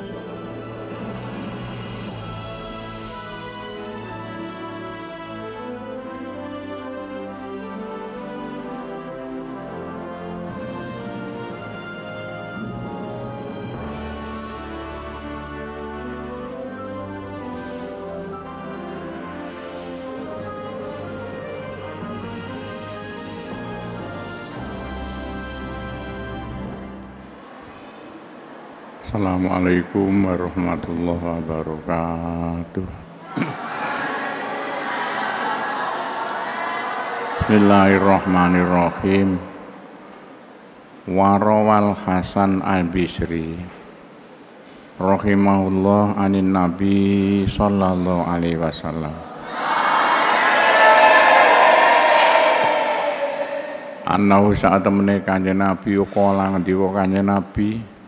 Thank you. Assalamualaikum warahmatullahi wabarakatuh. Bismillahirrahmanirrahim. Warawal Hasan Al-Bisri rahimahullah anin Nabi sallallahu alaihi wasallam. Anahu saat menekannya Nabi yukolang, diwakannya Nabi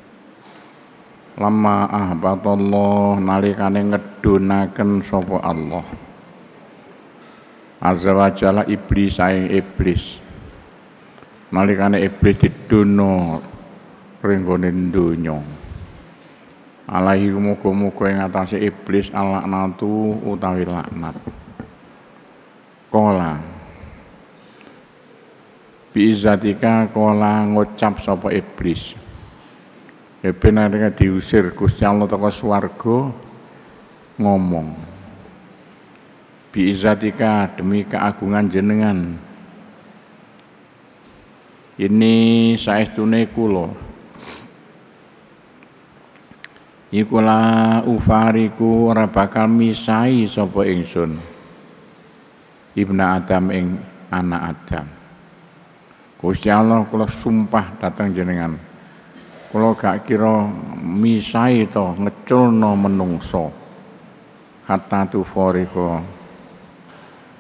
lama ahbatullah nalikane ngedunaken sapa Allah azza wajalla iblis saing iblis nalikane iblis diduno ringgone donya alaihi muga-muga ing atase iblis alaknatu utawi laknat kola biizatika kola ngucap sapa iblis Ya ben diusir Gusti Allah teko swarga ngomong. Biizatika demi keagungan jenengan. Ini saestune kula. Iku la ufariku ora bakal misai sapa ingsun. Ibna Adam ing anak Adam. Gusti Allah kula sumpah datang jenengan kula gak kira misai to ngeculno menungso kata tu fariko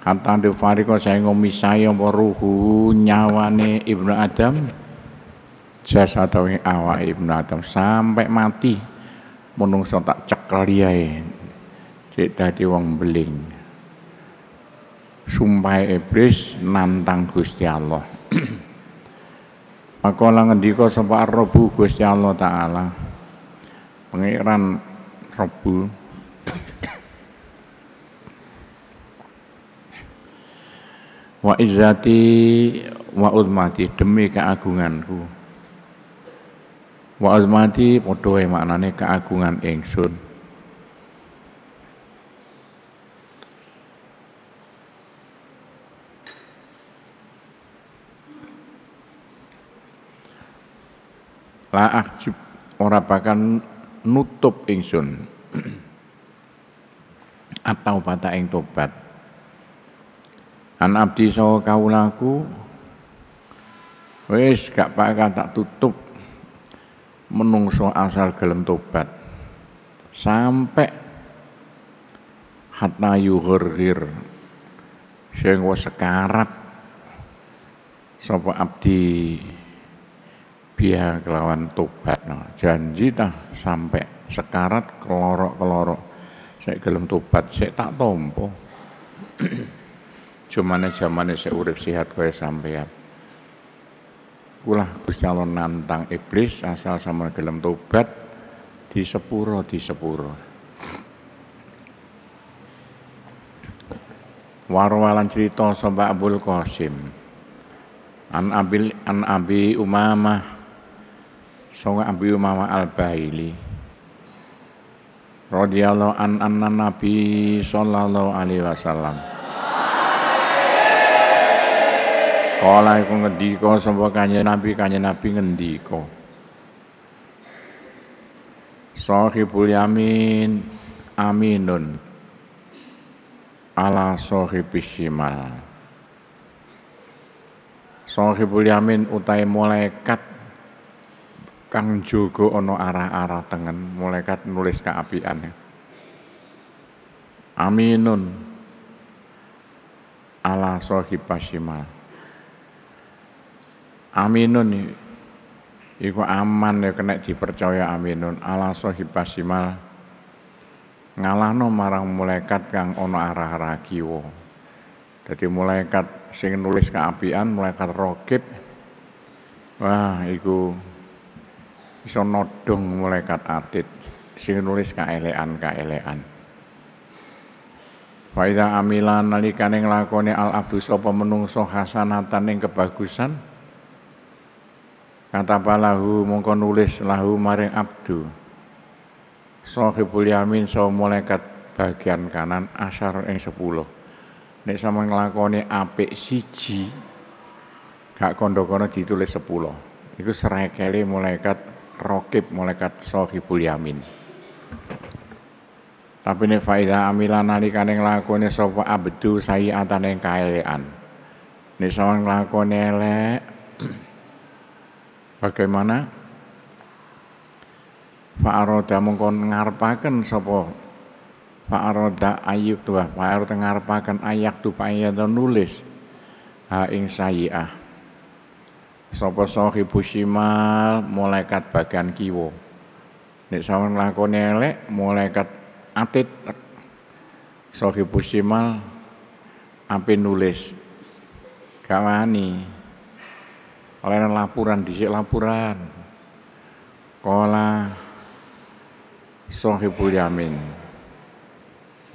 kata tu fariko saya ngomisai apa ruhu nyawane ibnu adam jasa atau awa ibnu adam sampai mati menungso tak cekel liyae cek tadi wong beling sumpah iblis nantang Gusti Allah Pakola ngendika sapa Ar-Rabbu Gusti Allah taala. Pangeran Rabbu. Wa izati, wa uzmati demi keagunganku. Wa uzmati padha maknane keagungan ingsun. la akjub ora bakal nutup ingsun atau bata ing tobat an abdi saha kaulaku wis gak bakal tak tutup menungso asal gelem tobat sampai hatta yuhurhir sing wis sekarat sapa abdi biar kelawan tobat no. janji dah sampai sekarat kelorok kelorok saya gelem tobat saya tak tompo cuman zaman saya urip sehat kaya sampean kulah Gusti Allah nantang iblis asal sama gelem tobat di sepuro di sepuro warwalan cerita sobat Abul Qasim an abil an abi umamah Sungguh Abi Umama al Baili. radhiyallahu an anna Nabi sallallahu alaihi wasallam Kala iku ngendika sapa kanjeng Nabi kanjeng Nabi ngendika Sahibul yamin aminun ala sahibis shimal Sahibul yamin utai malaikat kang jogo Ono arah-arah tengen malaikat nulis kaapian ya. aminun ala sahibasyimal aminun iku aman ya kena dipercaya aminun ala sahibasyimal ngalano marang mulekat kang Ono arah-arah kiwo. mulai mulekat sing nulis mulai mulekat rokib wah iku iso nodong malaikat atit sing nulis kaelean-kaelean. Wa idza amila nalikane nglakoni al abdu sapa menungso hasanatan ing kebagusan kata palahu mongko nulis lahu maring abdu sahibul yamin so malaikat bagian kanan asar yang sepuluh nek sama nglakoni apik siji gak kondo-kono ditulis 10 iku serekele malaikat rokib malaikat sohibul yamin. Tapi ne faida amila nalikane nglakone sapa abdu sayi sayiatane kaelekan. Nek sampean nglakone elek bagaimana? Fa'aroda mengkon ngarepaken sapa Fa'aroda ayub tuh Fa'aroda ngarepaken ayak tuh payatan nulis ha ing sayiah sapa sahibu syimal malaikat bagian kiwo, nek sampean nglakoni elek malaikat atit sahibu pusimal, ampe nulis kawani oleh laporan dhisik laporan kola sahibul yamin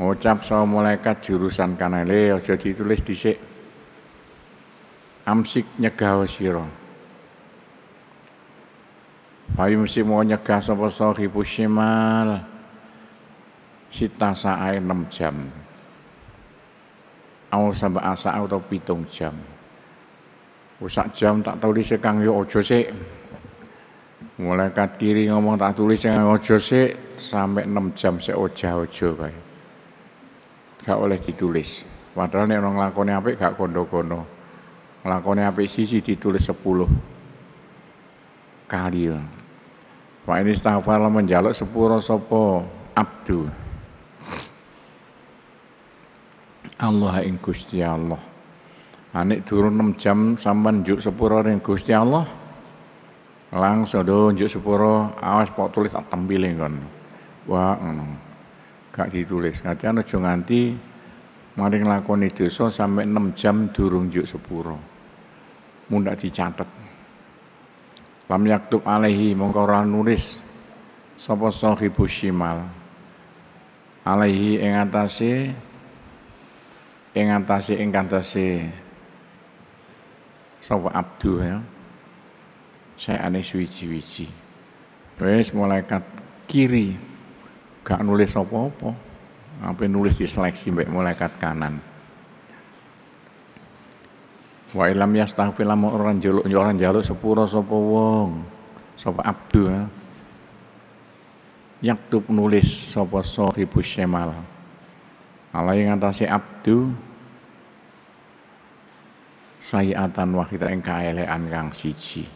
ngucap sama malaikat jurusan kanale aja ditulis dhisik amsik nyegah sira Fayumsi mau nyegah sapa sahibu pusimal, sita saae 6 jam. Aku sampai asa atau pitung jam. Usak jam tak tulis sekang yo aja sik. kat kiri ngomong tak tulis e kang ojo sik sampai 6 jam sik ojo ojo, bay Gak oleh ditulis. Padahal ini orang ngelakonnya apa? gak kondo-kondo. ngelakonnya apa? Sisi ditulis 10 kali. Ya. Wa ini stafala menjaluk sepuro sopo abdu. Allah ing Gusti Allah. Anik turun enam jam sampean njuk sepuro ring Gusti Allah. Langsung do njuk sepuro awas pok tulis tampile kon. Wah ngono. Gak ditulis. Katian aja nganti mari itu dosa sampai enam jam durung njuk sepuro. Mundak dicatet lam yaktub alaihi mongko ora nulis sapa sahibu syimal alaihi ing atase ing atase ing kandhase sapa abdu ya saya aneh suwiji-wiji wis malaikat kiri gak nulis apa-apa apa nulis diseleksi mbek malaikat kanan Wa ilam yastaghfir lamun orang jaluk orang jaluk sepura sapa wong. Sapa abdu. Yaktub nulis sapa sahibu syamal. Allah yang si abdu wah kita ing kaelekan kang siji.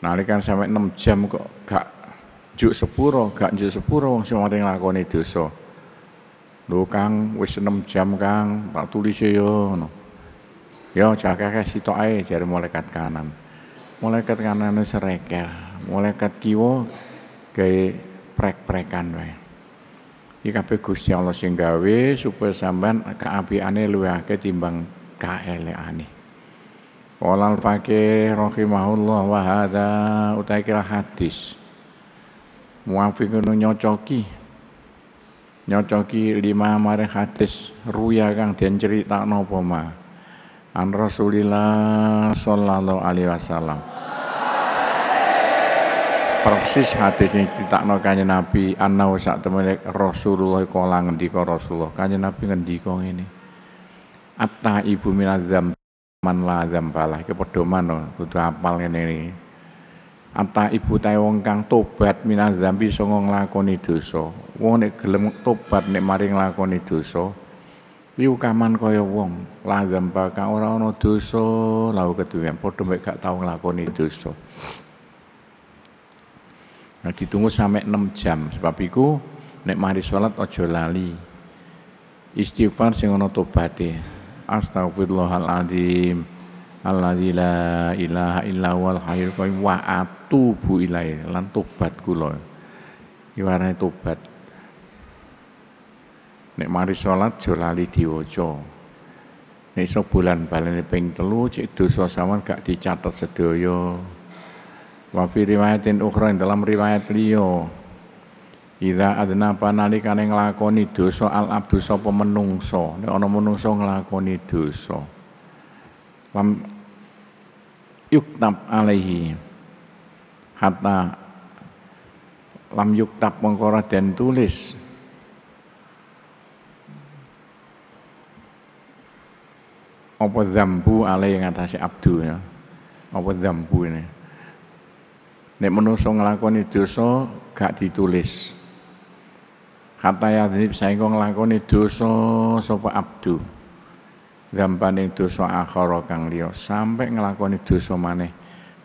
Nalikan sampai 6 jam kok gak juk sepuro, gak juk sepuro wong sing lakukan lakoni dosa. Lho Kang, wis 6 jam Kang, tak tulis yo ngono. Yo ya, jakake sitok ay, jadi malaikat kanan. Malaikat kanan itu serekel, malaikat kiwo kayak prek-prekan wae. Iki kabeh Gusti Allah sing gawe supaya sampean kaapiane luwih akeh timbang kaelekane. ane. al-faqih rahimahullah wa hadza utai kira hadis. Muafiqun nyocoki. Nyocoki lima mare hadis ruya kang den critakno apa mah an Rasulillah sallallahu alaihi wasallam persis hadis ini ditakno kanjeng Nabi anna sak temene Rasulullah kala ngendika Rasulullah kanjeng Nabi ngendika ngene atta ibu minadzam man la dzambala iki pedoman kudu hafal ngene ini. Ata ibu tae wong kang tobat minaz bisa sanga nglakoni dosa. Wong nek gelem tobat nek maring lakoni dosa, kaman kaya wong lazam baka ora ana dosa lau keduwen padha mek gak tau nglakoni dosa Nah ditunggu sampai 6 jam sebab iku nek mari salat aja lali istighfar sing ana tobaté Astagfirullahaladzim alladzi la ilaha illa wal hayyul qayyum wa atubu ilaihi lan tobat kula iwarane tobat Nek mari sholat jo lali diwaca. Nek iso bulan balene ping telu cek dosa sawan gak dicatat sedaya. Wa fi riwayatin ukhra dalam riwayat liya. Ida adna panalikane nglakoni dosa al abdu sapa menungso. Nek ana menungso nglakoni dosa. Lam yuktab alaihi hatta lam yuktab mengkora dan tulis apa zambu yang ngatasi abdu ya apa zambu ini nek menungso nglakoni dosa gak ditulis kata ya yadzib saengko nglakoni dosa sapa abdu zampane dosa akhara kang liya sampai nglakoni dosa maneh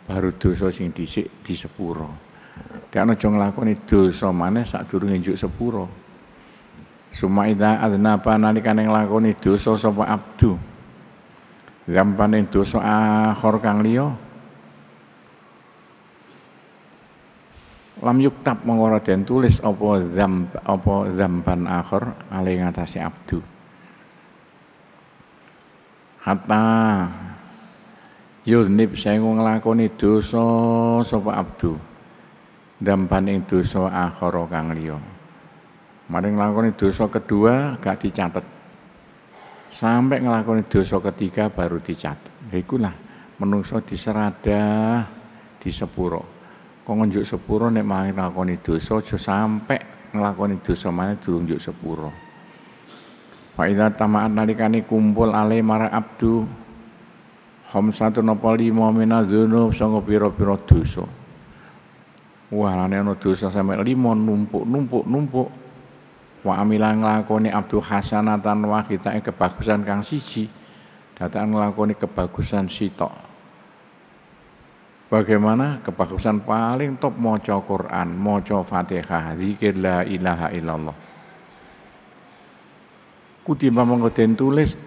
baru dosa sing dhisik disepuro Jangan aja nglakoni dosa maneh sadurunge njuk sepuro Suma idza adnapa nalikane nglakoni dosa sapa abdu gampaning dosa akhir kang liya lam yuktab mengora dan tulis opo zam opo zamban akor ale ngatasi abdu hatta nip yunib ngelakoni nglakoni so sapa abdu zamban ing dosa akor kang liya maring nglakoni dosa kedua gak dicatet sampai ngelakoni dosa ketiga baru dicatat. Ikulah menungso Serada di sepuro. Kau ngunjuk sepuro nek malah ngelakoni dosa aja sampai ngelakoni dosa mana tuh njuk sepuro. Wa tamat nari kani kumpul ale marang abdu satu napa lima dulu sanga pira piro dosa. Wah, ana dosa sampai lima numpuk-numpuk-numpuk wa amila nglakoni abdu hasanatan wa kita kebagusan kang siji datang nglakoni kebagusan sitok bagaimana kebagusan paling top maca Quran maca Fatihah zikir la ilaha illallah kutiba monggo tulis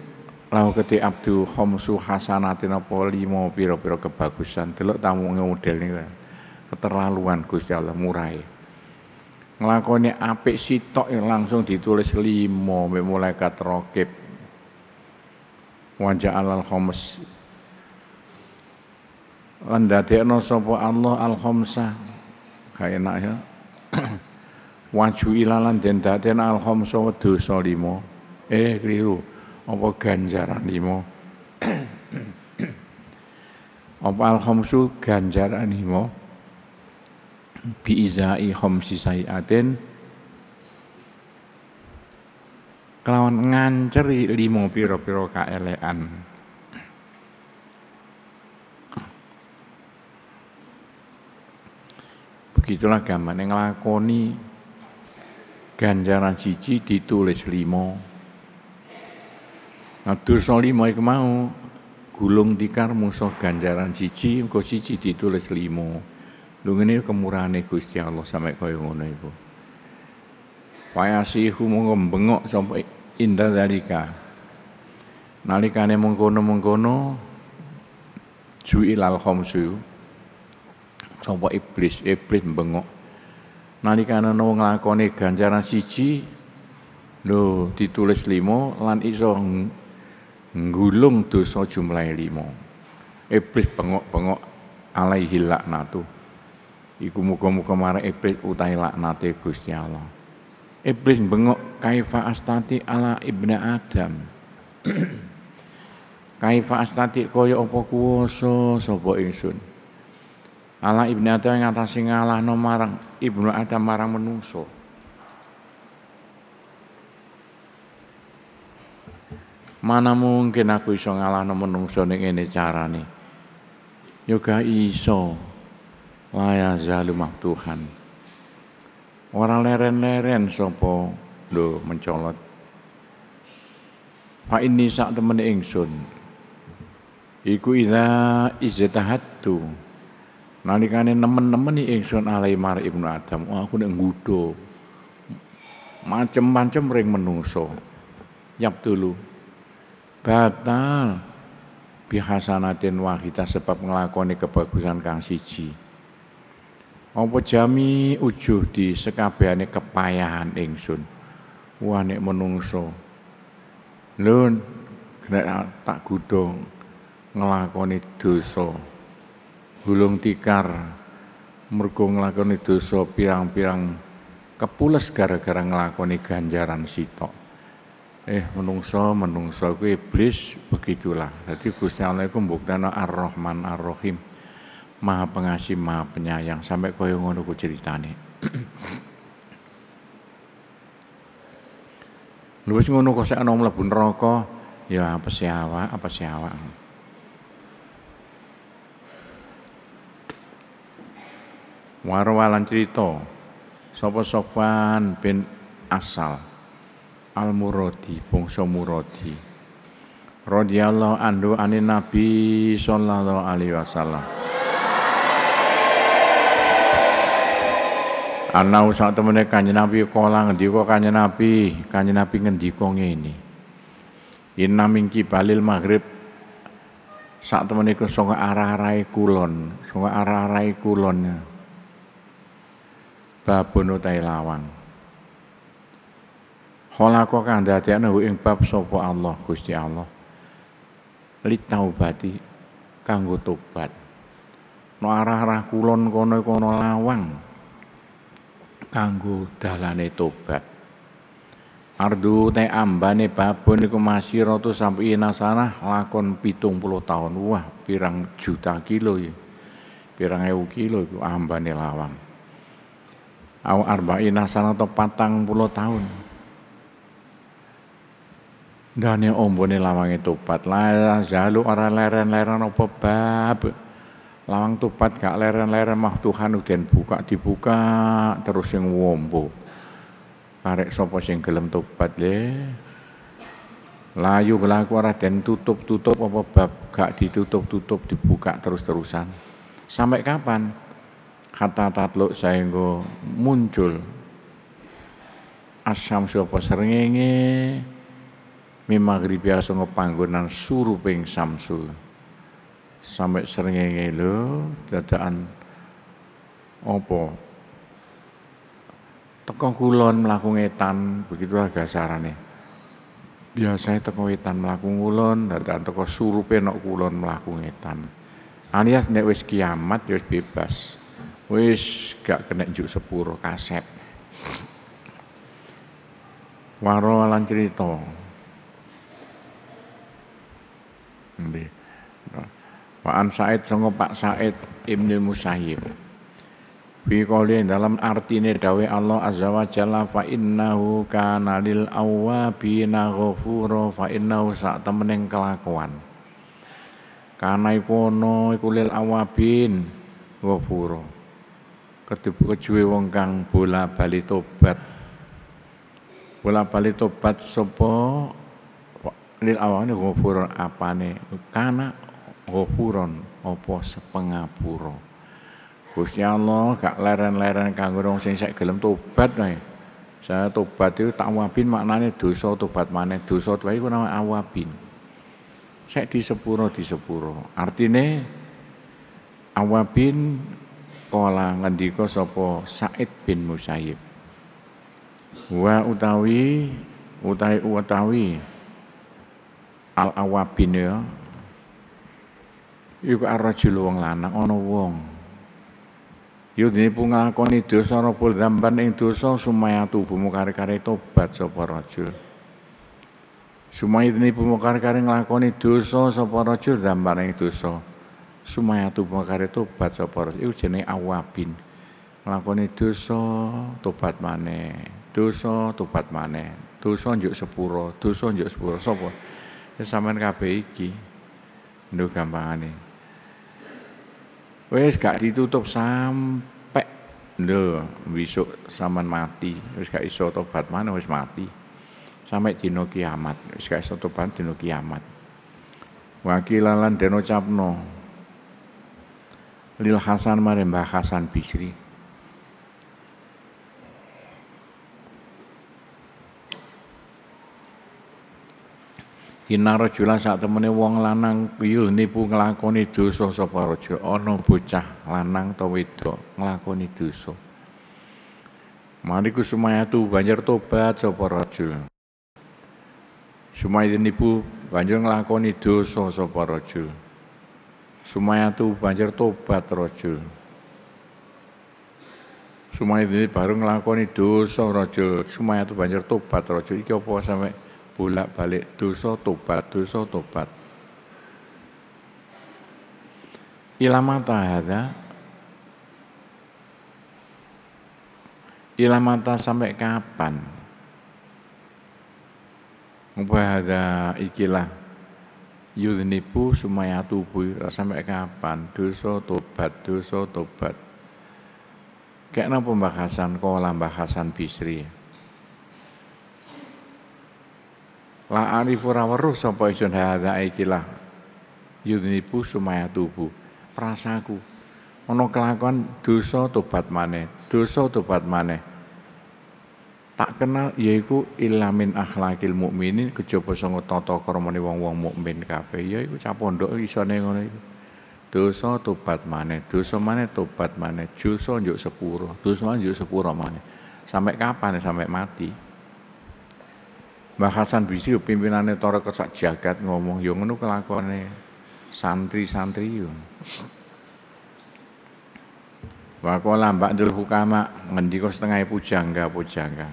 lalu keti abdu khamsu hasanatin apa lima piro-piro kebagusan delok tamu model niku keterlaluan Gusti Allah murai e ngelakoni apik sitok ya, langsung ditulis limo memulai kat rokib wajah alal khomes lan dadekno sopo Allah al khomsa kaya enak ya waju ilalan dan dadekno al khomsa dosa limo eh keliru apa ganjaran limo apa al khomsu ganjaran limo biizai khamsi aden kelawan nganceri limo piro-piro kaelean begitulah yang ngelakoni ganjaran cici ditulis limo nah dosa limo yang mau gulung tikar musuh ganjaran cici kok cici ditulis limo Dungene kemurahane Gusti Allah sampai kaya ngono iku. Fayasihu mongko bengok sampai indah dalika. Nalikane mengkono-mengkono juilal khamsu. Sapa iblis, iblis bengok. Nalikane nglakoni ganjaran siji lho ditulis limo lan iso nggulung dosa jumlah limo. Iblis bengok-bengok alaihi laknatu. Iku muka-muka marang iblis utahe laknate Gusti Allah. Iblis bengok kaifa astati ala ibna Adam. kaifa astati kaya apa kuwasa sapa ingsun. Ala ibna Adam yang atase ngalahno marang ibnu Adam marang menungso. Mana mungkin aku iso ngalahno menungso ning ngene carane. Yoga iso. Laya zalu Tuhan. Orang leren-leren sopo lo mencolot. Fa ini sak temen ingsun. Iku idza iztahattu. Nalikane nemen-nemen ingsun alai mar ibnu Adam, Wah aku neng nggodha. Macem-macem ring menuso. Yap dulu. Batal bihasanatin wahita sebab ngelakoni kebagusan kang siji. Apa jami ujuh di sekabehane kepayahan ingsun. Wah nek menungso. Lun nek tak gudong ngelakoni dosa. Gulung tikar mergo ngelakoni dosa pirang-pirang kepules gara-gara ngelakoni ganjaran sitok. Eh menungso menungso gue iblis begitulah. Jadi Gusti Allah iku mbuktana Ar-Rahman Ar-Rahim. Maha Pengasih, Maha Penyayang sampai yang ngono ku ceritane. Luwes ngono kau saya ana pun rokok, ya apa sih awak, apa sih awak. Warwalan cerita Sopo Sofan bin Asal Al-Muradi, bangsa Muradi. Rodiallah Andu Ani Nabi sallallahu alaihi wasallam. Anau usah temene Kanjeng Nabi kolang ngendika Kanjeng Nabi, Kanjeng Nabi ngendika ini. Inna mingki balil maghrib saat temene ke soga arah arah kulon, soga arah kulonnya kulon. Babono tai lawang. Kholako kang dadekne ing bab sopo Allah Gusti Allah. taubati kanggo tobat. No arah-arah kulon kono kono lawang kanggo dalane tobat. Ardu te ambane babon iku masyiratu sampai sana lakon pitung puluh tahun. Wah, pirang juta kilo ya. Pirang ewu kilo itu ambane lawang. arba ina sana atau patang puluh tahun. ombo ombone lawang tobat. La jalur orang leren-leren apa bab lawang tupat gak leren-leren mah Tuhan udah buka dibuka terus yang wombo parek sopo sing gelem tupat le layu gelaku arah dan tutup-tutup apa bab gak ditutup-tutup dibuka terus-terusan sampai kapan kata tatluk saenggo muncul asam sopo serengenge mimagribi asungo panggonan suruping samsul sampai srengenge lo, dadaan opo, teko kulon melaku ngetan begitulah gasarane sarane biasanya teko wetan melaku kulon dadaan teko surupe nok kulon melaku ngetan alias nek wis kiamat ya wis bebas wis gak kena juk sepuro kaset waro lan cerita Nggih. Wa an Said sanga Pak Said Ibnu Musayyib. Fi qouli dalam artine dawe Allah Azza wa Jalla fa innahu kana lil awwabina ghafura fa innahu sak temeneng kelakuan. Kana iku ana iku lil awabin ghafura. ketipu kejuwe wong kang bola bali tobat. Bola bali tobat sopo lil awane apa apane? Kana Gopuron, opo sepengapuro. Gusti Allah gak leren-leren kanggo wong sing sak gelem tobat wae saya tobat itu tak awabin maknanya dosa tobat mana dosa tobat itu namanya awabin saya di sepuro di sepuro artinya awabin kola ngendiko sopo Said bin Musayyib wa utawi utawi utawi al awabin ya iku arrajul wong lanang ana wong yudhi punglakoni dosa pol dzamban ing dosa sumaya tubuhmu kare-kare tobat sapa rajul sumaya tubuhmu kare-kare nglakoni dosa sapa rajul dzamban ing dosa sumaya tubuhmu kare tobat sapa rajul iku jenenge awabin nglakoni dosa tobat maneh dosa tobat maneh dosa njuk sepuro dosa njuk sepuro sapa ya sampean kabeh iki nduk gampangane wes gak ditutup sampai lho besok saman mati. Wes gak iso tobat mana wes mati. Sampai dino kiamat. wes gak iso tobat dino kiamat. Wakilalan deno capno. Lil Hasan mare Hasan Bisri. Inna rajula saat temene wong lanang yul nipu ngelakoni dosa sapa raja. Ono bocah lanang ta wedok ngelakoni dosa. Mari ku sumayatu banjar tobat sapa raja. Sumayatu nipu banjur ngelakoni dosa sapa sumaya Sumayatu banjar tobat raja. Sumayatu baru nglakoni dosa sumaya Sumayatu banjar tobat raja. Iki apa sampe bolak-balik dosa tobat, dosa tobat. Ilamata hada Ilamata sampai kapan? Mubahada ikilah yudnibu sumaya tubuh sampai kapan dosa tobat dosa tobat kayak pembahasan kolam bahasan bisri La arifu ora weruh sapa ingsun hadza ikilah yudnibu sumaya tubuh Prasaku Ono kelakuan dosa tobat maneh, dosa tobat maneh. tak kenal yaiku ilamin akhlakil mukminin kejaba sanga tata kramane wong-wong mukmin kabeh yaiku cah pondok isone ngono iku dosa tobat maneh dosa maneh tobat maneh dosa njuk sepuro dosa njuk sepuro maneh sampai kapan sampai mati Mbah Hasan Bisri pimpinannya kosa Kesak jagat ngomong yo ngono kelakone santri-santri yo. Wako mbak dul hukama ngendiko setengah pujangga pujangga.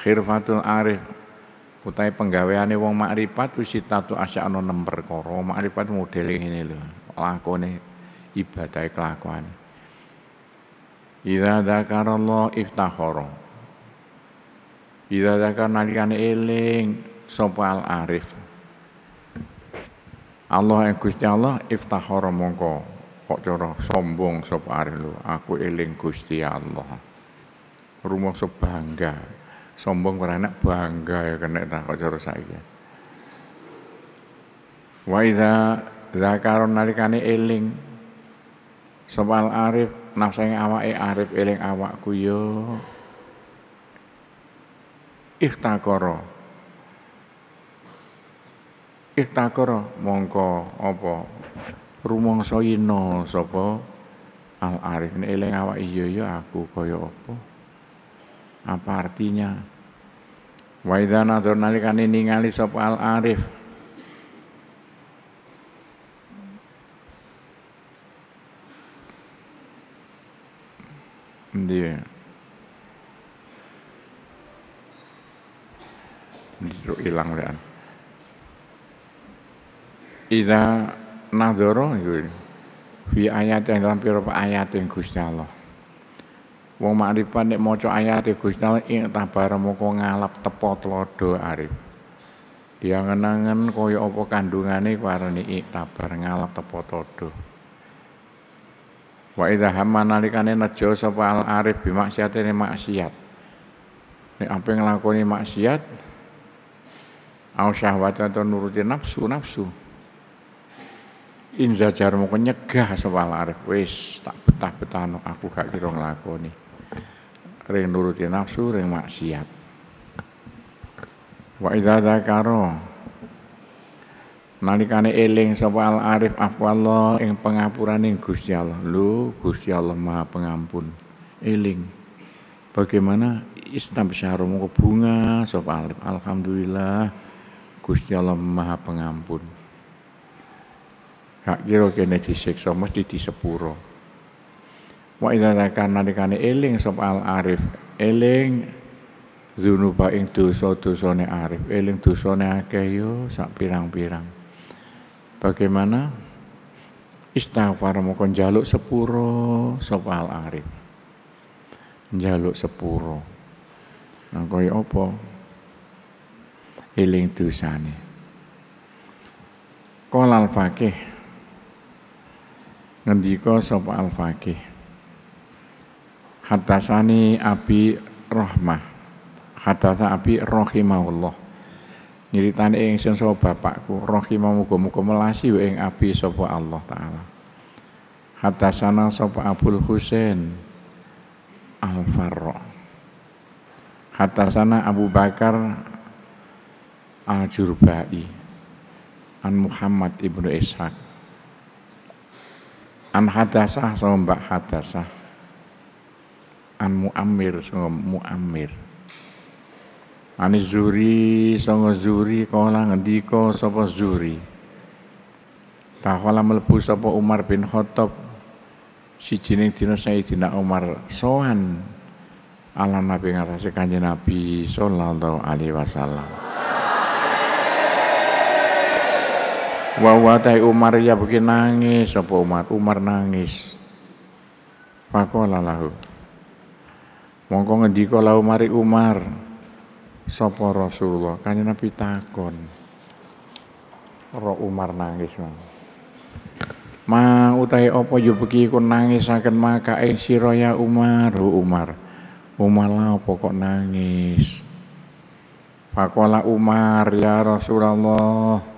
Khirfatul arif Kutai penggaweane wong makrifat asya asya'no nem perkara. Makrifat modele ngene lho, lakone ibadah kelakuan. Idza dzakarallah iftakhara. Ida zakar nalikane eling sopal arif. Allah yang kusti Allah iftahor mongko kok coro sombong sop arif lu. Aku eling kusti Allah. Rumah sebangga. Sombong karena bangga ya kena tak kok coro saja. Wa idza zakaron nalikane eling arif al yang awak eh arif eling awakku yo ikhtakoro ikhtakoro mongko apa rumong soyino sopo al arif eleng awak iyo iyo ya aku koyo apa apa artinya wa tornalikan nadzur ini ningali sapa al arif Yeah. hilang lean. Ida nadoro itu fi ayat yang dalam pirop ayat yang Gusti Allah. Wong makrifat nek maca ayat e Gusti Allah ing tabar moko ngalap tepot tlodo arif. Dia ngenangen kaya apa kandungane warani iktabar ngalap tepot tlodo. Wa idza hamma nalikane nejo sapa al arif bi maksiate maksiat. Nek ape nglakoni maksiat au syahwat atau nuruti nafsu nafsu inza mau nyegah soal arif wes tak betah betah aku gak kira nglakoni ring nuruti nafsu ring maksiat wa idza karo nalikane eling sapa arif afwallah ing pengapuraning Gusti Allah lho Gusti Allah Maha Pengampun eling bagaimana istam mung bunga sapa alif alhamdulillah Gusti Allah Maha Pengampun. Gak kira kene disiksa mesti disepuro. Wa idza kana dikane eling sop al arif, eling zunuba ing dosa-dosane arif, eling dosane akeh yo sak pirang-pirang. Bagaimana? Istighfar moko njaluk sepuro sop al arif. Njaluk sepuro. Nah koyo apa? eling dosane. Qala al-Faqih ngendika sapa al-Faqih Hadasani Abi Rahmah Hadasa Abi rahimahullah Nyeritane ingsun sapa bapakku rahimahu muka muka melasi yang Abi Sopo Allah taala Hadasana sapa Abul Husain Al-Farra Hadasana Abu Bakar Al-Jurba'i An Muhammad Ibnu Ishaq An Hadasah sama Mbak Hadasah An Muammir sama Muammir An Zuri sama Zuri Kala ngendika sapa Zuri Takwala melebu sapa Umar bin Khattab Sijining dina Sayyidina Umar soan ala Nabi ngatasi kanjeng Nabi sallallahu alaihi wasallam. wa Umar ya bikin nangis apa Umar Umar nangis Pakola lahu Mongko ngendika lahu mari Umar sopo Rasulullah kanjeng Nabi takon Ro Umar nangis man. Ma utai opo yo beki ku nangisaken maka sira ya Umar hu Umar Umar lah pokok kok nangis Pakola Umar ya Rasulullah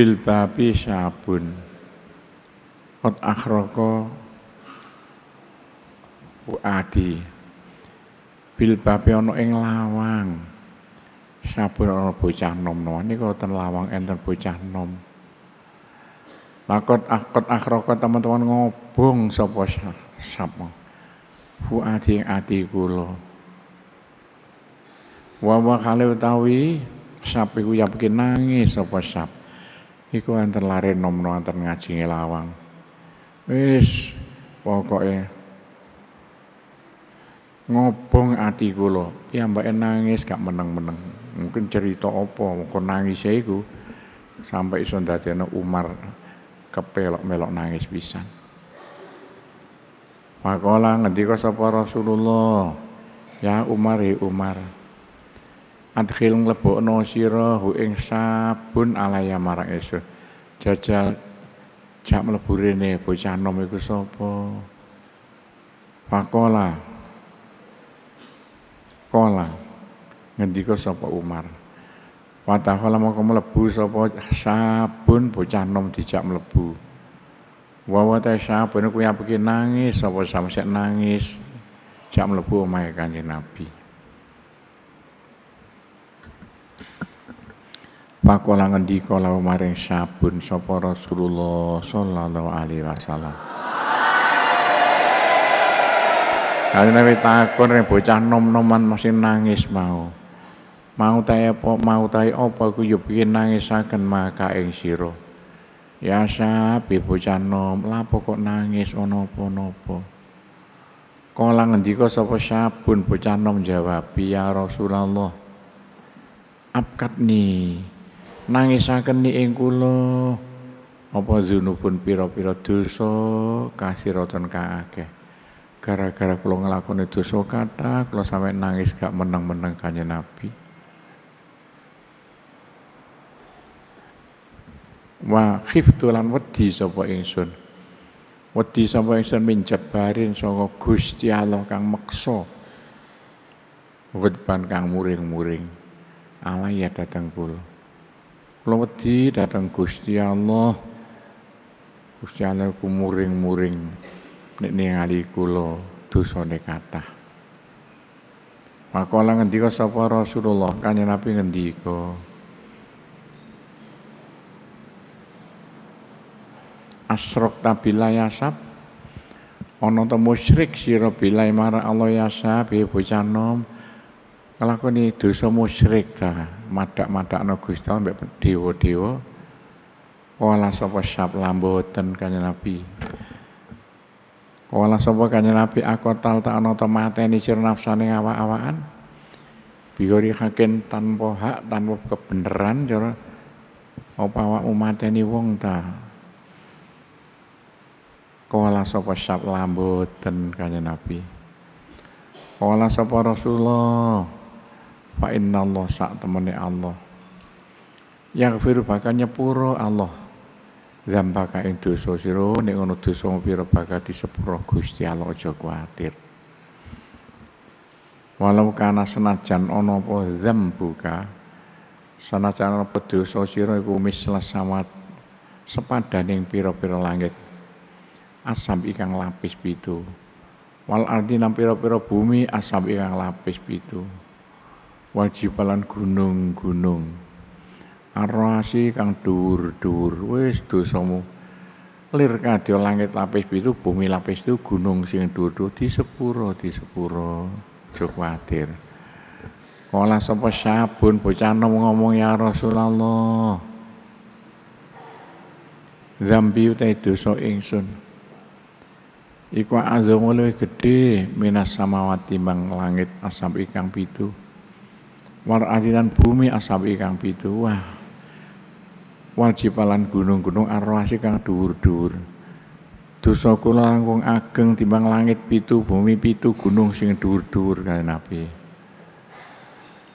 bil babi syabun kot akhroko adi bil babi ono ing lawang syabun ono bocah nom nom ini kalau ten lawang enten bocah nom lakot akot akroko teman-teman ngobong sopo sapa fu adi ati kulo wawa kali utawi sapi ku yakin nangis sopo sapa iku anten lari nom-nom anten ngaji ngelawang. Wis pokoknya ngobong ati kula, piyambake nangis gak meneng-meneng. Mungkin cerita apa, kok nangis ya iku sampai iso dadekno Umar kepelok-melok nangis pisan. Pakola ngendika sapa Rasulullah, ya Umar ya Umar, adkhil nglebokno sira hu ing sabun alaya marang ingsun jajal jak mlebu rene bocah nom iku sapa Pakola Kola ngendika sapa Umar Watahala mongko mlebu sapa sabun bocah nom dijak mlebu Wawa ta sabun kuwi apike nangis sapa samsek nangis jak mlebu omahe Kanjeng Nabi Pakolangan di kalau maring sabun sapa Rasulullah sallallahu alaihi wasallam. Kali nabi takon yang bocah nom-noman masih nangis mau. Mau tae apa mau tae apa ku yo biyen nangisaken maka ing sira. Ya sabi bocah nom, lapo kok nangis onopo nopo. napa Kala ngendika sapa sabun bocah nom jawab, "Ya Rasulullah, nih? nangisaken ni ing kula apa zunubun piro pira dosa kasiratan kang akeh gara-gara kula nglakoni dosa kathah kula sampe nangis gak meneng-meneng kanya Nabi wa khiftu lan wedi sapa ingsun wedi sapa ingsun minjabarin saka Gusti Allah kang meksa Wadban kang muring-muring Allah ya datang kula Kula wedi dhateng Gusti Allah. Gusti Allah ku muring-muring nek ningali kula dosane kathah. Makalah ngendika sapa Rasulullah kanjeng Nabi ngendika Asrok tabila yasab ono to musyrik siro bilai mara Allah yasab ya bocah nom nglakoni dosa musyrik ta madak no Gusti Allah mbek dewa-dewa wala sapa syab lamboten kanjeng Nabi wala sapa kanjeng Nabi tal tak ana ta mateni sir nafsane awak-awakan biori hakin tanpa hak tanpa kebenaran cara apa awakmu mateni wong ta Kuala sopa syab dan kanya Nabi Kuala sopa Rasulullah Fa inna Allah sak temene Allah. firu bakal nyepuro Allah. ka ing dosa sira nek ngono dosa pira bakal disepuro Gusti Allah aja kuatir. Walau kana senajan ana apa zambuka senajan apa dosa sira iku mislah sama sepadaning pira-pira langit asam ikang lapis pitu wal ardi nang pira-pira bumi asam ikang lapis pitu wajibalan gunung-gunung arwasi kang dur wes wis dosamu lir kadya langit lapis itu, bumi lapis itu gunung sing dhuwur di sepuro di sepuro aja kuwatir kala sapa sabun bocah nom ngomong ya Rasulullah zambi utai dosa ingsun Iku lebih gede minas samawati bang langit asam ikang pitu warati lan bumi asabi kang pitu wah wajibalan gunung-gunung arwasi kang dhuwur-dhuwur dosa kula langkung ageng timbang langit pitu bumi pitu gunung sing dhuwur-dhuwur kaya nabi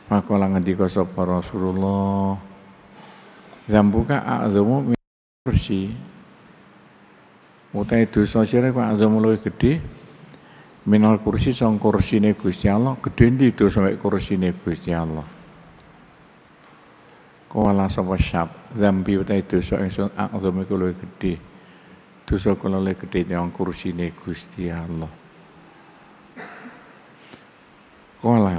Pakola ngendika sapa Rasulullah Zambuka a'zamu bersih Utai dosa sira kok azam luwih gedhe minal kursi sang kursine Gusti Allah gedhe itu sampai kursine Gusti Allah Kawala sapa syab zambi utahe dosa ingsun akzami kula gedhe dosa kula le yang kursi kursine Gusti Allah Kawala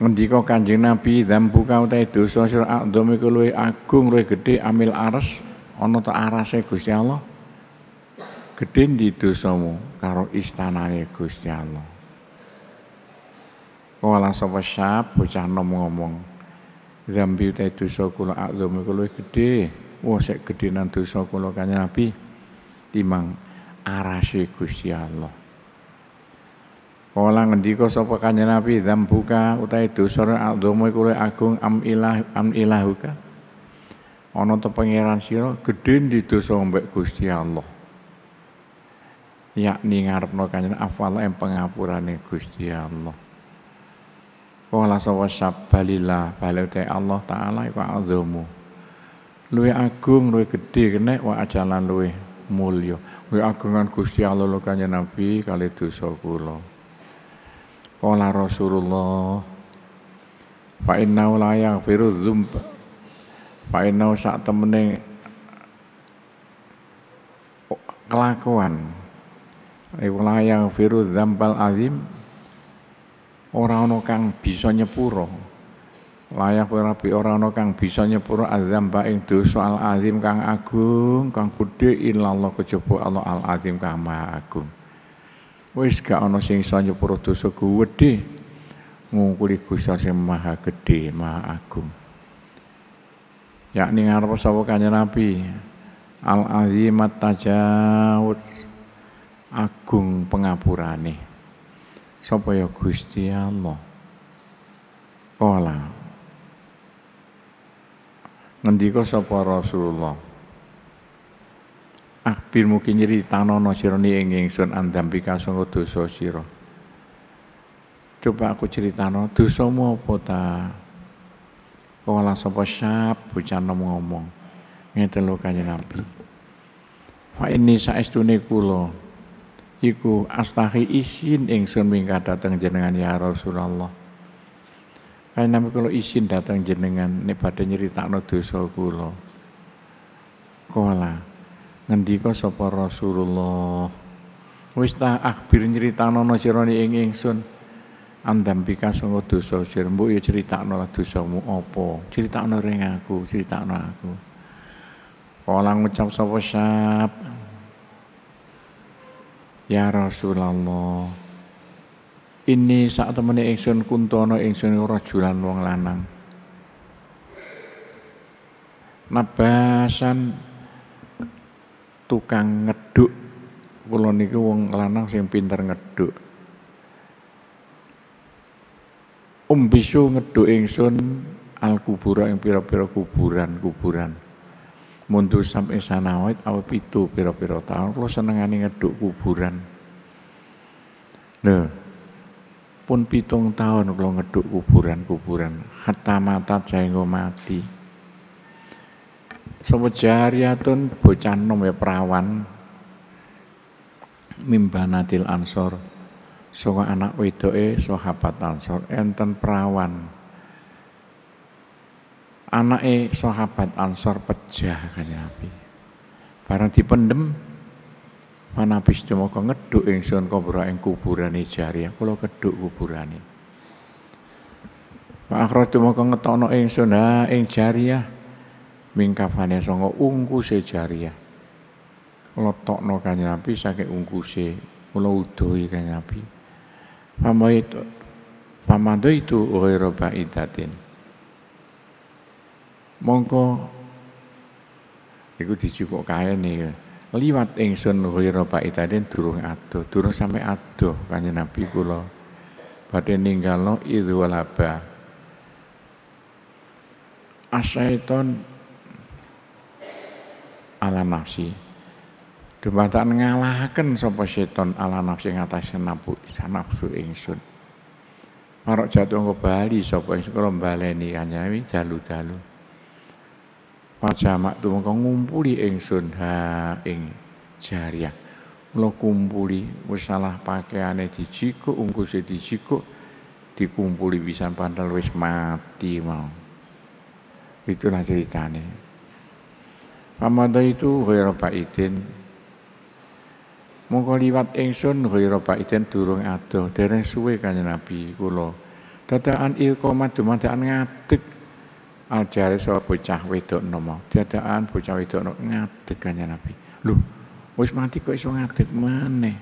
ngendika Kanjeng Nabi dan buka utahe dosa sira akzami kula agung luwih gede amil aras ono ta arase Gusti Allah gedhe ndi dosamu karo istanane Gusti Allah. Kala sapa syab bocah nom ngomong, "Zambi ta dosa kula akdome kula gedhe. Wah sek gedhenan dosa kula kanjeng Nabi timang arase Gusti Allah." Kala ngendika sapa kanjeng Nabi, "Zambuka utahe dosa akdome kula agung am ilah am ilahuka." Ana ta pangeran sira gedhe ndi dosa mbek Gusti Allah yakni ngarepno kanjeng afala ing pangapurane Gusti Allah. Wala sawa sabbalillah balute Allah taala iku azamu. Luwe agung, luwe gedhe kene wa ajalan luwe mulya. Luwe agungan Gusti Allah lho kanjeng Nabi kali dosa kula. Kala Rasulullah Fa inna la yaghfiru dzunub. Fa inna sak temene kelakuan Iwlayang firuz dambal azim orang ana kang bisa nyepuro. Layak berapi orang ora kang bisa nyepuro azamba ing dosa al azim kang agung, kang gedhe illallah kejaba Allah al azim kang maha agung. Wis gak ana sing iso nyepuro dosa gedhe. Ngungkuli Gusti sing maha gede maha agung. Yakni ngarep sapa kanjeng Nabi. Al azimat tajawud agung pengapurane sapa ya Gusti Allah kala ngendika sapa Rasulullah Akbir mungkin siro sirani ing sun andam songo dosa siro Coba aku ceritano mu apa ta Ola sapa syab bocah ngomong ngeten lho kanjeng Nabi Fa ini saestune kulo iku astahi isin sun mingkat datang jenengan ya Rasulullah. kaya nami kalau isin datang jenengan pada badhe nyeritakno dosa kula. Kala ngendika sapa Rasulullah. Wis ta akhbir nyeritakno sira ing ingsun. bika sanga dosa sira mbok ya critakno dosamu cerita no ring aku, cerita no aku. Kala ngucap sapa syab Ya Rasulullah, ini saat temene ingsun kuntono ingsun rajulan wong lanang. Nabasan tukang ngeduk kula niku wong lanang sing pintar ngeduk. Umbisu bisu ngeduk ingsun al kubura yang pira-pira kuburan-kuburan. Mundur sampai sanawait awet itu piro-piro tahun lo senengane ngeduk kuburan Nih, pun pitung tahun lo ngeduk kuburan-kuburan hatta mata jenggo mati sapa tuh bocah nom ya perawan mimbanatil ansor saka anak wedoke sahabat ansor enten perawan anak eh sahabat Ansor pejah kanya Nabi. Barang dipendem cuma kau ngeduk ingsun kuburan ini jari aku lo keduk kuburan Pak kuburane. Wa akhratu yang ngetokno ingsun ha ing jariah ungu se ungkuse jariah. Letokno kanya Nabi ungu ungu se udhoi kanjeng Nabi. api pamando itu robah idatin mongko iku dicukuk nih liwat ingsun ghairu baitatin durung ado durung sampe ado kanya Nabi kula badhe ninggalo walaba, asaiton ala nafsi dumateng ngalahaken sapa setan ala nafsi ngatasé nafsu ingsun marok jatuh ke Bali sapa ingsun baleni kanyawi dalu-dalu Pajamak tu mongko ngumpuli ingsun ha ing jariah. Mula kumpuli wis salah pakaiane dijikuk, ungkuse dijikuk, dikumpuli bisa pandal wis mati mau. Itulah ceritane. Pamada itu ghairu baidin. Mongko liwat ingsun ghairu baidin durung adoh, dereng suwe kanjeng Nabi kula. Dadakan ilkomat dumadakan ngadeg aljare so bocah wedok nomo. Diadaan bocah wedok nomo ngadeg napi Nabi. Loh, wis mati kok iso ngadeg mana?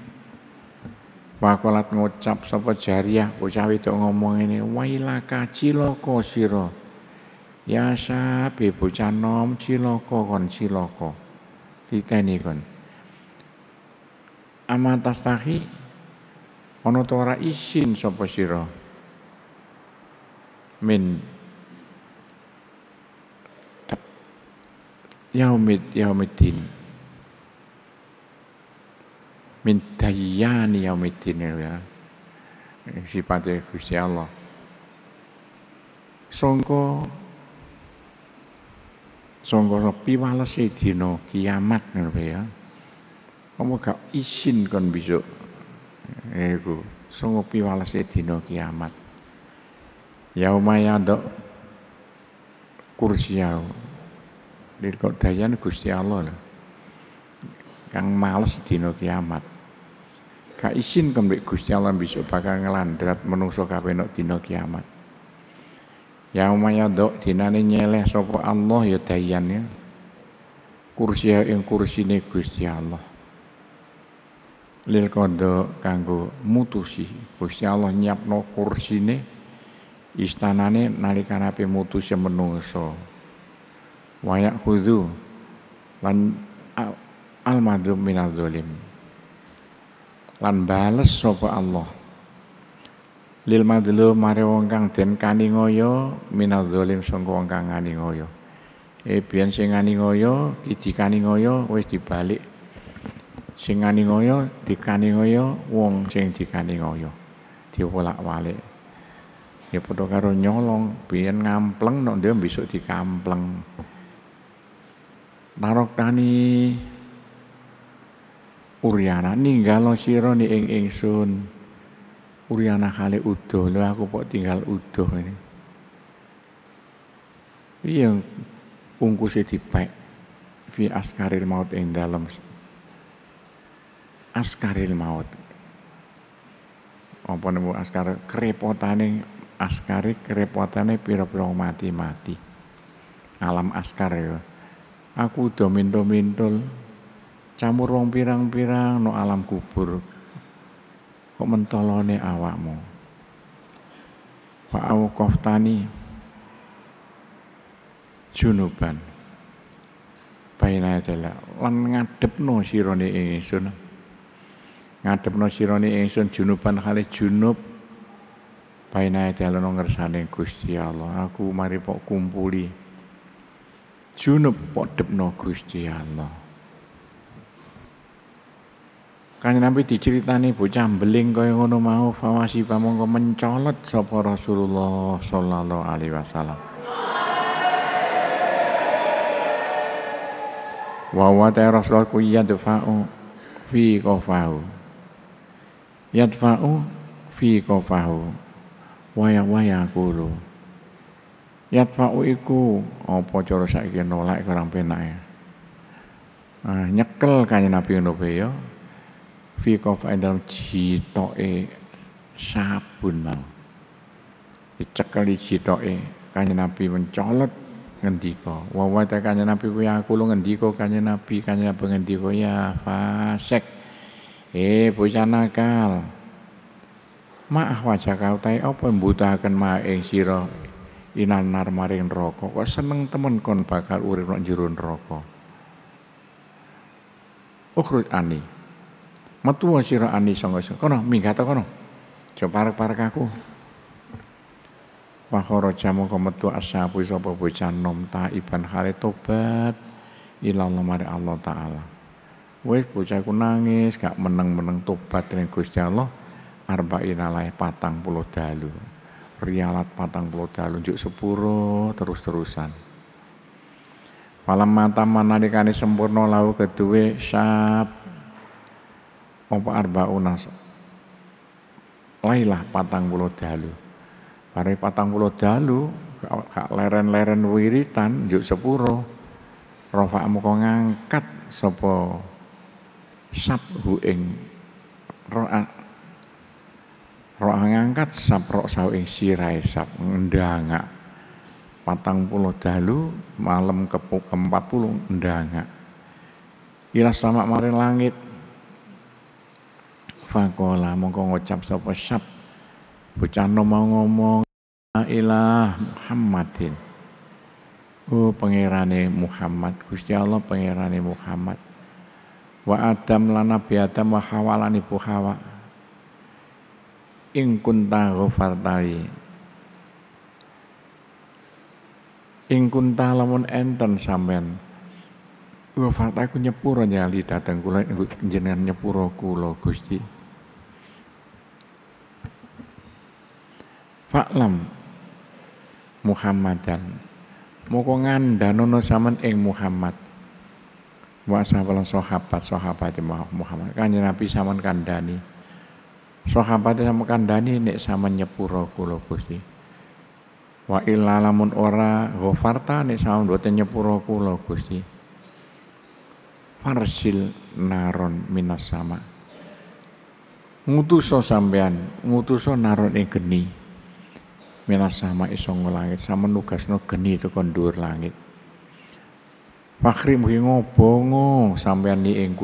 Wakolat ngucap sopo jariah bocah wedok ngomong ini wailaka ciloko siro Ya sabi bocah nom ciloko kon ciloko. Diteni kon. Amatas tahi ana isin sopo siro. min yaumid Yaumidin min dayyani Yaumidin ya sifatnya Gusti Allah songko sangka piwalese dino kiamat ngono ya Kamu gak isin kon besok ya iku sangka piwalese dino kiamat yauma kursi kursiyau Lirkok dayan Gusti Allah lho. Kang males dino kiamat. Ka isin kembali Gusti Allah besok bakal ngelandrat menungso kabeh nok dino kiamat. Yauma dok dinane nyeleh sapa Allah ya dayan ya. Kursi ya kursi ini Gusti Allah. Lil kondo kanggo mutusi. Gusti Allah nyiapno ini istanane nalika nape mutusi menungso wayak ya'khudhu lan almadu madhum minal dolim lan bales sopo Allah lil madlu mare wong kang den ngoyo minal dolim sangka wong kang ngoyo e biyen sing kaningaya iki ngoyo wis dibalik sing kani ngoyo wong sing ngoyo diwolak-walik ya padha karo nyolong biyen ngampleng nek dia besok dikampleng tarok uriana Uriana lo siro ni ing sun Uriana kali udoh lo aku kok tinggal udoh ini piye si dipek fi askaril maut ing dalam askaril maut apa nemu askar kerepotane askari kerepotane pira-pira mati-mati alam askar ya aku udah mintol mintol campur wong pirang-pirang no alam kubur kok mentolone awakmu Pak awak Koftani junuban baina adalah lan ngadepno sirone ingsun ngadepno sirone ingsun junuban kali junub baina adalah ngersane Gusti Allah aku mari pok kumpuli junub podhepno Gusti Allah. Kan Nabi diceritani bocah beling kaya ngono mau fawasi pamongko mencolot sapa Rasulullah sallallahu alaihi wasallam. Wa wa ta e Rasulullah ku yadfa'u fi qafahu. Yadfa'u fi qafahu. Waya waya kulu. Yatfa'u iku apa cara saiki nolak kurang ya. Nah, nyekel kanya Nabi ngono ya. Fikof qaf dalam e sabun mau. Dicekel jitoke kanya Nabi mencolot ngendika. Wawata kanya Nabi kuwi aku lo ngendiko kanya Nabi, kanya Nabi ngendiko ya fasek. Eh bocah nakal. Ma'ah wajah kau tai apa mbutahaken ma'ing siro inanar maring neraka kok seneng temen kon bakal urip nang jero neraka ukhruj ani metu sira ani sanga kono minggat kono aja parek-parek aku wa kharaja mongko metu ashabu sapa bocah nom ta iban hale tobat ila Allah Allah taala wis bocahku nangis gak meneng-meneng tobat ning Gusti Allah arba'ina lae patang puluh dalu rialat patang pulau dalu sepuro terus-terusan. Palam mata manalikane sempurna lau kedue syab opa unas. lailah patang pulau dalu. Pare patang pulau dalu kak leren-leren wiritan juk sepuro Rofa kok ngangkat sapa sabhu ing Roh ngangkat sap roh sawi sirai sap ngendanga Patang puluh dalu malam ke, ke empat puluh ngendanga Ilah sama marin langit. Fakola mongko ngocap sapa sap. Bocah mau ngomong ilah Muhammadin. Oh pangerane Muhammad, Gusti Allah pangerane Muhammad. Wa Adam lana biadam wa Hawa lani ing kunta ghafartali ing kunta lamun enten sampean ghafarta ku nyepuro nyali dateng kula njenengan nyepuro kula Gusti Faklam Muhammadan moko ngandanono sampean ing Muhammad wa sahabat sahabat Muhammad kanjeng Nabi sampean kandhani sahabat sama kandani nek sama nyepuro kulo Gusti wa illa lamun ora gofarta nek sama mboten nyepuro kulo Gusti farsil naron minas sama ngutuso sampean ngutuso naron ing geni minas sama isong langit sama nugas no geni itu kondur langit Pakrim mugi ngobongo sampean ni ing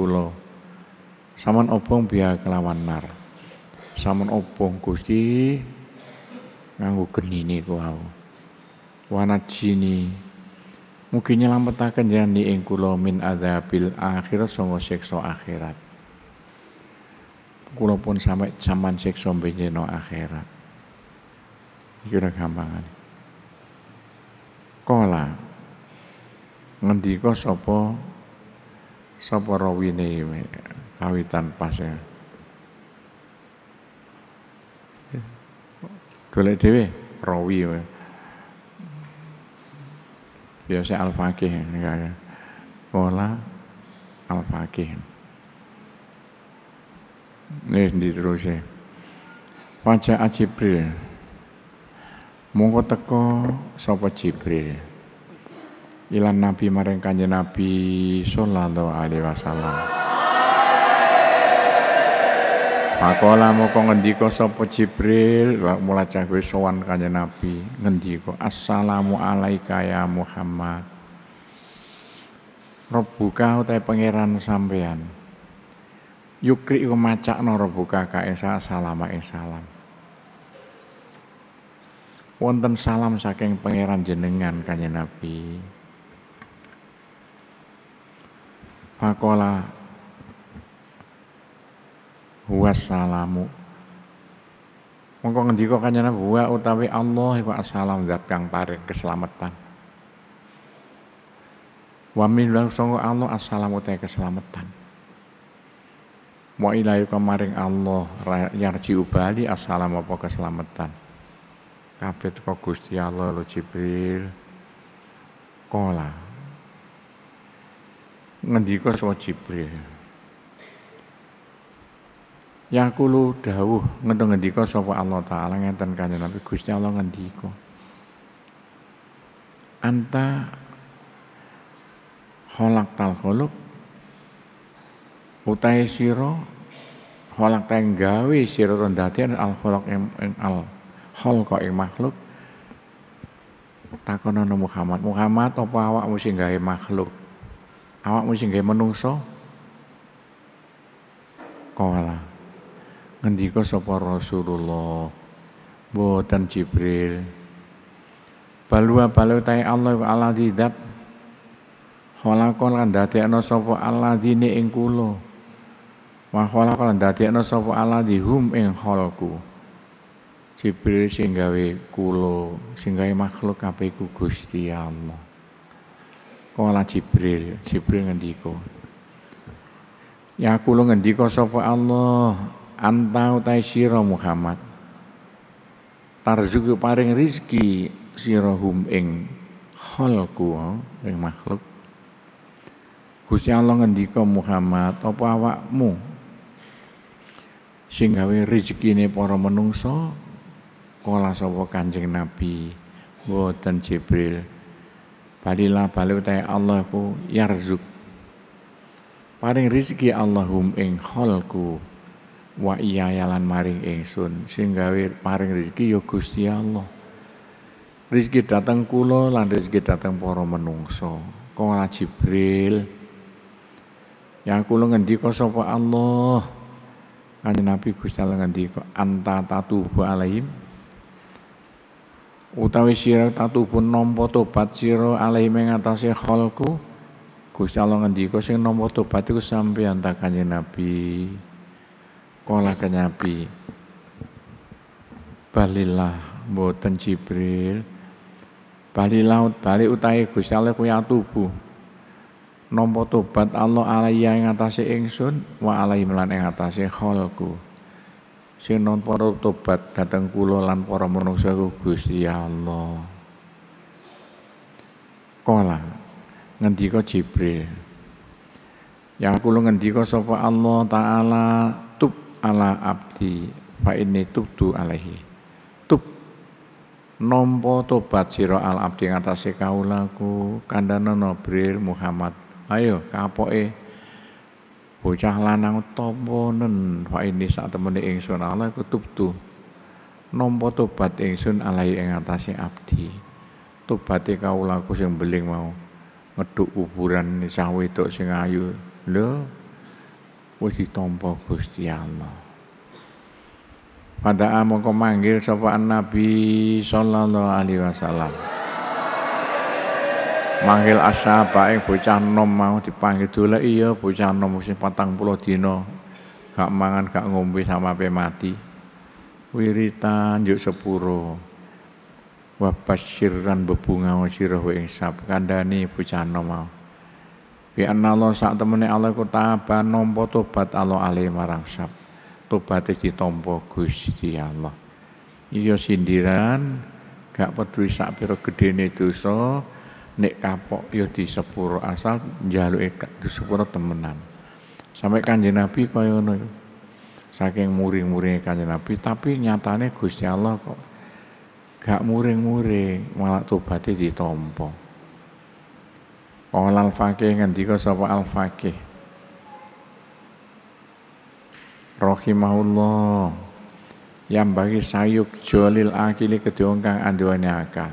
Saman obong biar kelawan nar samun opong Gusti nganggo Wana wau wanajini mugi nyelametaken jenengan jangan kula min pil akhirat sanga sekso akhirat kulo pun sampai zaman sekso benjeno akhirat iki gampangan Ngendiko sopo sopo sapa rawine kawitan pasnya. golek dhewe rawi Biasa ya, al-faqih kaya. Pola al-faqih. Nih diterusé. Ya. Wajah Jibril. Mungko teko sapa Jibril. Ilan Nabi maring Kanjeng Nabi sallallahu alaihi wasallam. Pakola moko ngendika sopo Jibril mula cah soan sowan napi, Nabi ngendika assalamu alaikum ya Muhammad Rebuka utai pangeran sampean Yukri iku no rebuka kae salama ing salam Wonten salam saking pangeran jenengan kanya napi. Pakola wassalamu. Mongko ngendika kanjeng Nabi wa utawi Allah iku assalam zat kang paring keselamatan. Wa min sangga Allah assalamu utawi keselamatan. Wa ilahi kemaring Allah yarji ubali assalamu apa keselamatan. Kabeh teko Gusti Allah lo Jibril. Kola. Ngendika sapa Jibril. Yakulu dawuh ngentung ngendiko sapa Allah taala ngeten kanjeng Nabi Gusti Allah ngendiko. Anta holak tal holuk utai siro holak teng gawe siro tondatian al holak yang al kok yang makhluk takonono Muhammad Muhammad apa awak mesti gawe makhluk awak mesti gawe menungso kala ngendika sapa Rasulullah boten Jibril balua balu balutai Allah wa alladzi dzat khalaqon lan ana sapa alladzine ing kula wa khalaqon lan ana sapa di hum ing khalqu Jibril sing gawe kula sing gawe makhluk kabeh ku Gusti Allah Kala Jibril Jibril ngendika Ya kula ngendika sapa Allah Antau tai siro Muhammad tarzuku paring rizki sirahum ing khalqu ing makhluk Gusti Allah ngendika Muhammad apa awakmu sing gawe rezekine para menungso, kala sapa Kanjeng Nabi boten Jibril balila balu ta Allah ku yarzuk paring rezeki Allahum ing khalqu wa iyaya maring ingsun sing gawe paring rezeki ya Gusti Allah. Rezeki datang kulo lan rezeki datang poro menungso. kau ora Jibril. Yang kula ngendika sapa Allah. Kanjeng Nabi Gusti Allah ngendika anta tatubu alaihim utawi sira tatubu nompo tobat sira alaihim yang atase khalku Gusti Allah ngendika sing nompo tobat iku sampai ta Kanjeng Nabi kola kenyapi balilah boten Jibril bali laut bali utahe Gusti Allah kuwi tubuh nampa tobat Allah alaihi ing atase ingsun wa alaihi melan ing atase khalqu sing nampa tobat dhateng kula lan para manusia Gusti Allah kola ngendika Jibril yang kula ngendika sapa Allah taala ala abdi fa ini tubtu alaihi tub nompo tobat siro al abdi ngatasé kaulaku kandhana nobrir Muhammad ayo kapoe, bocah lanang toponen fa ini saat temene ingsun ala kutubtu nompo tobat ingsun alai ing ngatasé abdi tobat kaulaku sing beling mau ngeduk kuburan sawi to sing ayu lho wis ditampa Gusti Allah. Pada amoko manggil sapaan Nabi sallallahu alaihi wasallam. Manggil ashabae bocah nom mau dipanggil dolek iya bocah nom sing 40 dina gak mangan gak ngombe sama pe mati. Wiritan yuk sepuro. Wa basyiran bebunga sirah ing sab kandhani bocah nom mau bi Allah sak temene Allah iku taban nampa tobat Allah ali marang sab tobat ditampa Gusti Allah iya sindiran gak peduli sak pira gedene dosa nek kapok ya disepuro asal njaluke disepuro temenan sampai kanjeng Nabi kaya ngono saking muring-muringe kanjeng Nabi tapi nyatane Gusti Allah kok gak muring-muring malah di ditampa Qala al-faqih ngendika sapa al-faqih. Rahimahullah. Yang bagi sayuk jualil akili ketiung kang anduwani akal.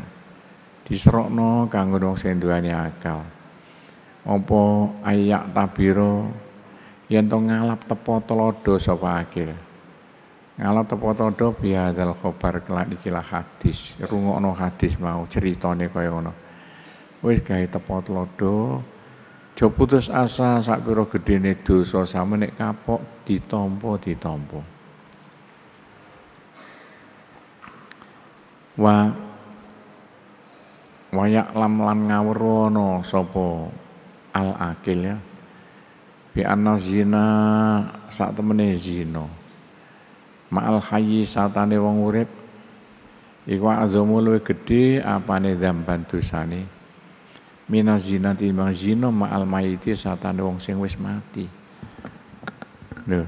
Diserokno kanggo wong sing akal. Oppo ayak tabiro yang to ngalap tepo telodo sapa akil. Ngalap tepo biar biadal khobar kelak ikilah hadis. Rungokno hadis mau ceritone kaya ngono wis gawe tepo tlodo aja putus asa sak pira gedene dosa sampe nek kapok ditampa ditampa wa wayak lam lan ngawrono sapa al akil ya bi anna zina sak temene zina ma'al hayyi satane wong urip iku azamul gedhe apane dzamban dosane mina zina timbang Zino ma'al mayiti satane wong sing wis mati Duh.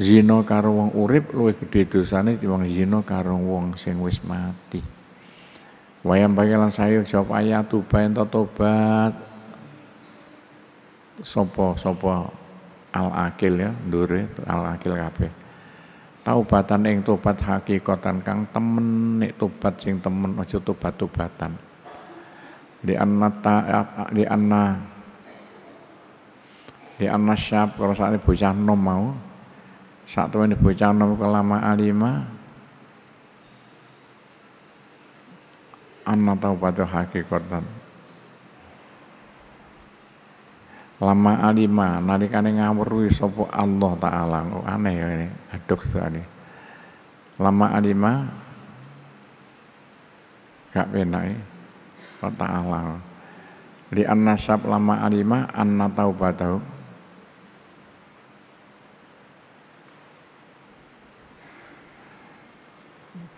Zino karo wong urip luwih gedhe dosane timbang zino karo wong sing wis mati wayang bakalan sayo jawab ayat tuba ento tobat sopo sopo al akil ya dure al akil kabeh taubatan ing tobat hakikatan kang temen nek tobat sing temen aja tobat-tobatan di anna ta, eh, di anna di anna syab kalau saat ini bocah nom mau saat itu ini bocah nom kelama alima anna taubatu hakikatan lama alima nalikane ngawruhi sapa Allah taala oh, aneh ya ini aduk sekali lama alima gak enak ya kota alal li an nasab lama alima anna taubatahu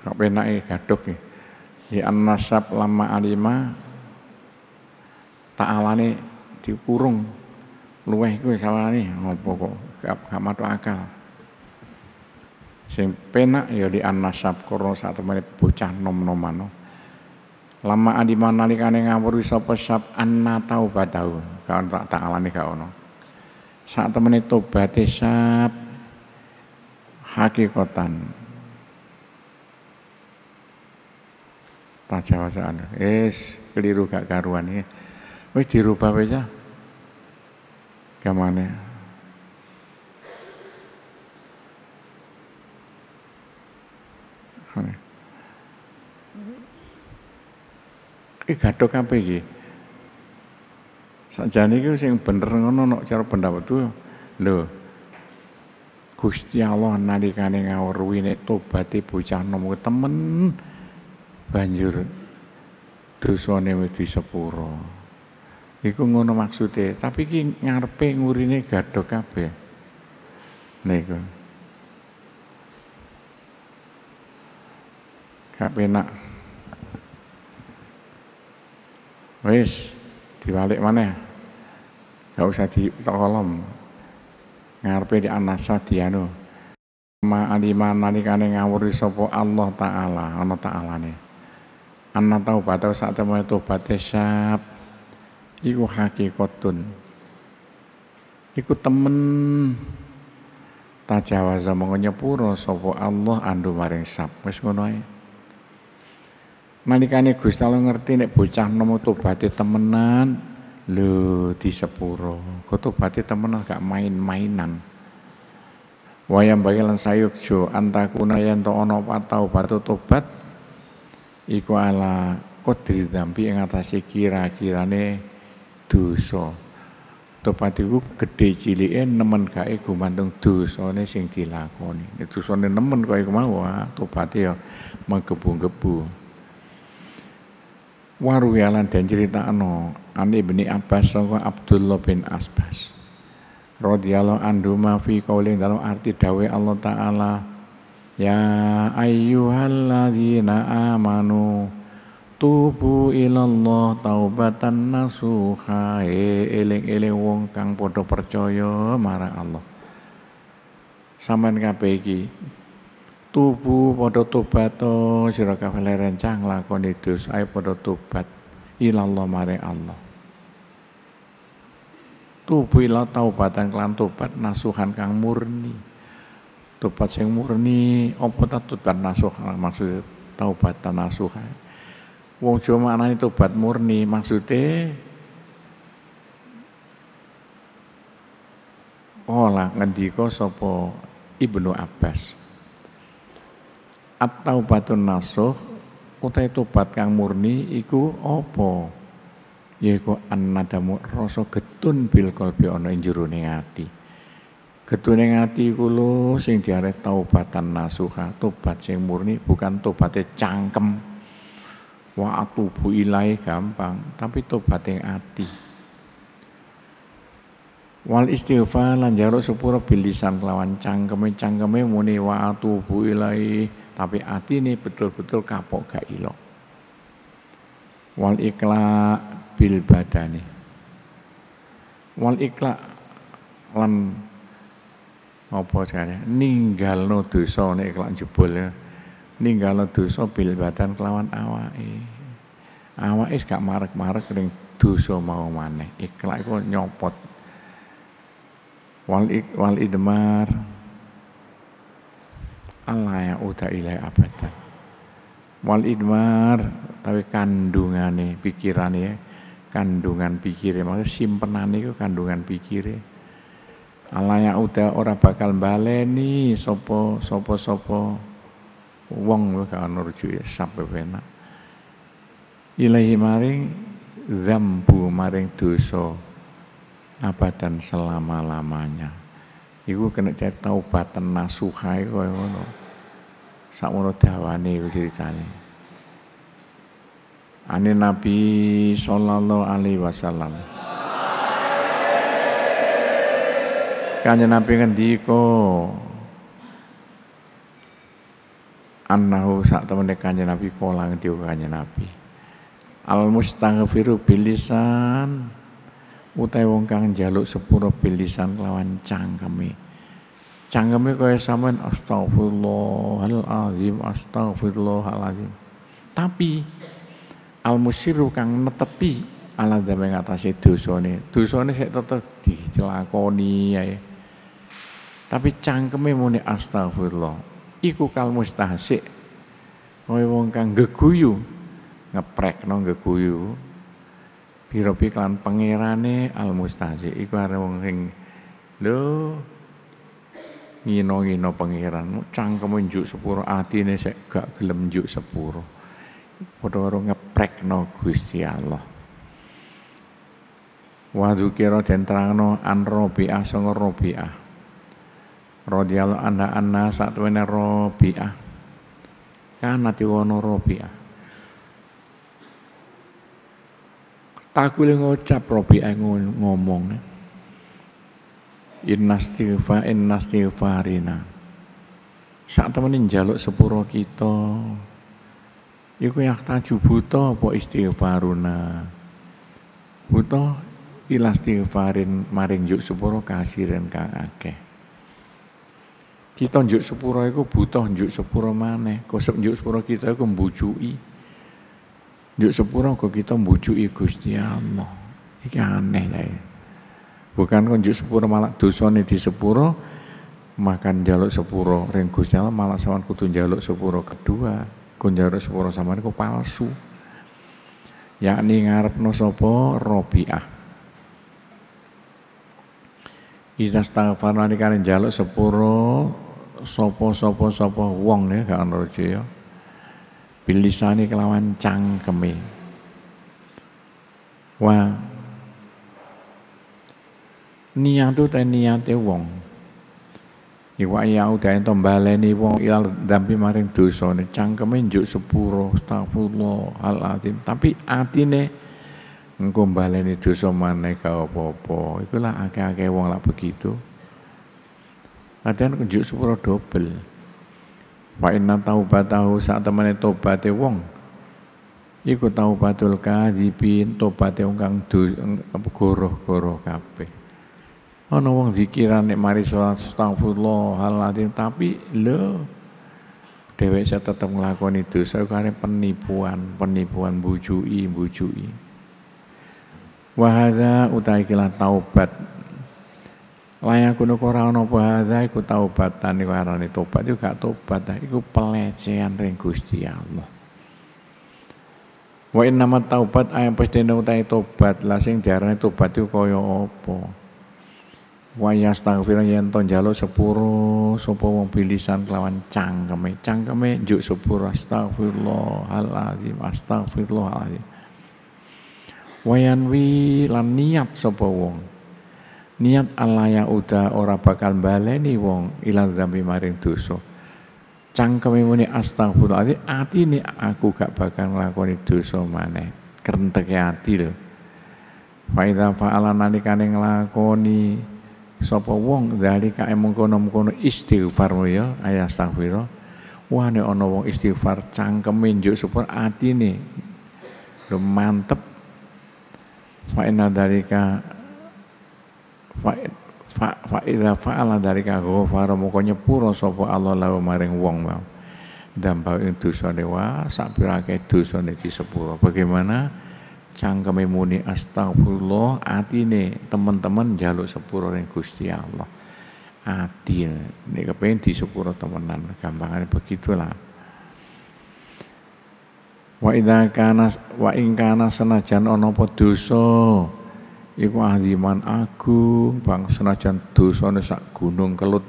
kok penake gaduh iki li an nasab lama alima ta'alane dikurung luweh kuwi sawangane ngopo kok gak gak akal sing penak ya li anasab nasab krana bocah nom nomano no lama adi nalikane ngawuri sapa pesap anna taubatau kau tak tak alani saat temen itu temene hakikotan sab hakikatan tajawasaan anu. es keliru gak karuan ya wis dirubah wae ya Iki gadok kape, iki. Sakjane iki sing bener ngono nek cara tuh, lho. Gusti Allah nalikane ngawruhi nek tobaté bocah nom temen banjur dosane wis disepuro. Iku ngono maksudnya, tapi iki ngarepe ngurine gadok kabeh. Niku. Kape nak. wis dibalik mana Gak usah di kolom ngarpe di anasa dianu ma kane nalikane ngawuri sopo Allah taala ana taalane anna saat sak tuh tobaté syab iku hakikotun iku temen tajawaza mengonya nyepuro sopo Allah andu maring sab wis ngono Malikane Gusti Allah ngerti nek bocah nemu tobaté e temenan lho di sepuro. Kok tobaté e temenan gak main-mainan. Wayang sayuk jo antakuna yen to ana patau batu tobat iku ala kodri dampi ing atase kira-kirane dosa. Tobat iku gedhe cilike nemen gawe gumantung dosane sing dilakoni. Nek dosane nemen iku mau ah, tobate ya menggebu-gebu waruyalan dan cerita ano ane bini Abbas sangka Abdullah bin Asbas radhiyallahu anhu ma fi qaulin dalam arti dawe Allah taala ya ayyuhalladzina amanu tubu ilallah taubatan nasuha eling-eling wong kang padha percaya marang Allah sampean kabeh iki tubuh padha tobat oh, sira kabeh rencang lakoni dosa ae padha tobat ilallah mare Allah tubuh ila taubatan kelan tobat nasuhan kang murni tobat sing murni apa ta tobat nasuh nah, maksud ta nasuhan wong Jawa maknane tobat murni maksude Ola ngendika sopo Ibnu Abbas atau taubatun nasuh utai tobat kang murni iku opo Yaiku annadamu rasa getun bil qalbi ono injuru jerone getun Getune ati iku lo sing diare taubatan nasuha, tobat sing murni bukan tobatnya cangkem. Wa atubu ilai gampang, tapi tobat yang ati. Wal istighfar lan jaruk sepura bilisan kelawan cangkeme cangkeme muni wa atubu ilai tapi hati ini betul-betul kapok gak ilok. Wal ikla bil badani. Wal ikla lan apa caranya? Ninggal no dosa nek ikla jebol ya. Ninggal no dosa bil badan kelawan awake. Awake gak marek-marek ring dosa mau maneh. Ikla iku nyopot. Wal ik, wal idmar Allah yang udah ilai abadan wal idmar tapi nih pikiran ya kandungan pikir maksud simpenan itu kandungan pikir Allah yang udah ora bakal baleni sopo sopo sopo wong gak nurju ya sampai pena. ilahi maring zambu maring dosa abadan selama-lamanya Iku kena taubatan nasuha iku kaya ngono. Sakmono dawane iku ceritane. Ane Nabi sallallahu alaihi wasallam. Kanya Nabi ngendika Anahu sak temen kanjeng Nabi polang ngendika kanya Nabi. Al mustaghfiru bilisan utai wong kang jaluk sepuro bilisan lawan cangkeme. Cangkeme kaya sampean astagfirullahalazim astagfirullahalazim. Tapi al musiru kang netepi ala dame ngatasi dosane. Dosane sik tetep dicelakoni ae. Tapi cangkeme muni astagfirullah. Iku kal mustahsik. Kaya wong kang geguyu ngeprekno geguyu birobi klan pangerane al mustazi iku are wong sing lho ngino-ngino pangeran cang njuk sepuro atine sik gak gelem njuk sepuro padha karo ngeprekno Gusti Allah Wadu kira den terangno an Rabi'ah sang Rabi'ah. Radhiyallahu anha anna satwene Rabi'ah. Kanati wono Rabi'ah. Tak boleh ngucap Robi ngomong. Innastighfar rina. Saat temenin jaluk sepuro kita. Iku taju buta apa istighfaruna. Buta ilastighfarin maring juk sepuro kasiren kang akeh. Kita njuk sepuro iku butuh njuk sepuro maneh, kosep njuk sepuro kita iku mbujuki. Yuk sepura kok kita mbujuki Gusti Allah. Iki aneh ya. Bukan kok Sepuro sepura malah nih di sepura makan jaluk sepura ring Gusti Allah malah sawan kutun jaluk sepura kedua. Kon jaluk sepura ini kok palsu. Yakni no sopo robiah. Ida stagfar kalian jaluk sepuro sopo sopo sopo wong nih ya, gak ana ya bilisani kelawan cangkeme wa niatu te niate wong iwa ya udah ento baleni wong ilal dampi maring cang cangkeme njuk sepuro astagfirullah alazim tapi atine engko baleni dosa maneh ka apa-apa itulah akeh-akeh wong lak begitu kadang kunjuk sepuro dobel Wa inna taubatahu sak temene tobaté wong iku taubatul kadzibin tobaté wong kang goroh-goroh kabeh. Ana wong zikiran nek mari salat astagfirullahalazim tapi lo dhewek saya tetap itu. Saya karena penipuan, penipuan bujui, bujui. Wahada utai kila taubat Layakuno ora ana apa hadza iku taubatan iku arane tobat juga tobat iku pelecehan ring Gusti Allah. Wa nama nama taubat ayam pestene utahe tobat lasing sing diarani tobat iku kaya apa? Wa yastaghfir yen ton jalo sepuro sapa wong bilisan kelawan cangkeme. Cangkeme juk sepuro halati. Wayan wi lan niat sopo wong niat Allah yang udah ora bakal baleni wong ilang dambi maring dosa cangkeme muni astagfirullah ati ini aku gak bakal nglakoni dosa maneh kerenteke ati lho Faida fa'ala nalikane nglakoni sapa wong dari zalika mengkono-mengkono istighfar ya ayat astagfirullah wah nek ana wong istighfar cangkeme njuk ati ini lho mantep dari dalika fa idza fa'ala dari ghafara moko nyepuro sapa Allah lahu maring wong mau dampau ing dosane wa sak pirake dosane disepuro bagaimana cangkeme muni astagfirullah atine teman-teman jaluk sepuro ning Gusti Allah ati nek kepengin disepuro temenan gampangane begitulah wa idza kana wa ing kana senajan ana apa dosa iku aziman agung bang senajan dosane sak gunung kelut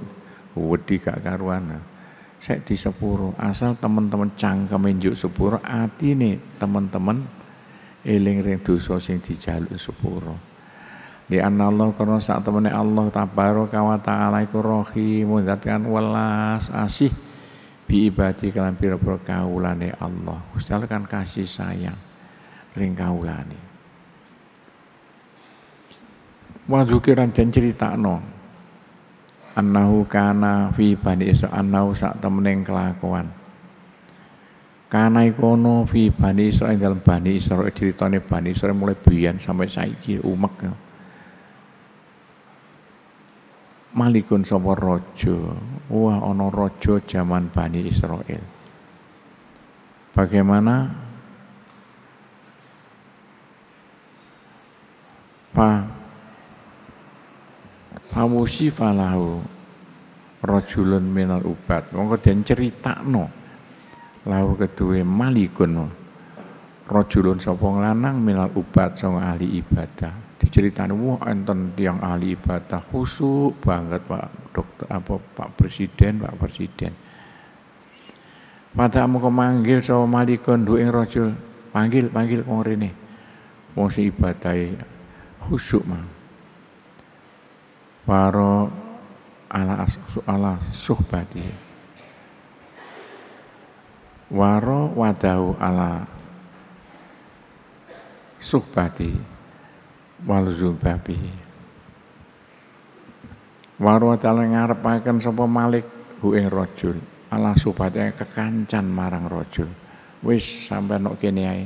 wedi gak karuan saya di sepuro asal teman-teman cangka menjuk sepuro nih teman-teman eling ring dosa sing dijaluk sepuro di Allah karena saat temene Allah tabaro wa taala iku rahimun kan welas asih bi ibadi kelampir berkaulani Allah Gusti kan kasih sayang ring kaulane wa dan cerita no anahu kana fi bani isra anahu sak temening kelakuan kana ikono fi bani yang dalam bani isra ceritanya bani isra mulai biyen sampai saiki umek Malikun sapa raja wah ana raja jaman bani Israil bagaimana Pak fawusi falahu rojulun minal ubat mongko cerita no, lahu kedue malikun rojulun sopong lanang minal ubat song ahli ibadah diceritani wah enten tiang ahli ibadah khusuk banget Pak dokter apa Pak Presiden Pak Presiden Pada kamu kemanggil sama malikun duing rojul panggil panggil kongrini. Mau si ibadah khusuk mah waro ala ala suhbati waro wadahu ala suhbati wal zubabi waro ta'ala ngarepakan sapa malik hu rojul ala suhbati kekancan marang rojul, wis sampai nok kini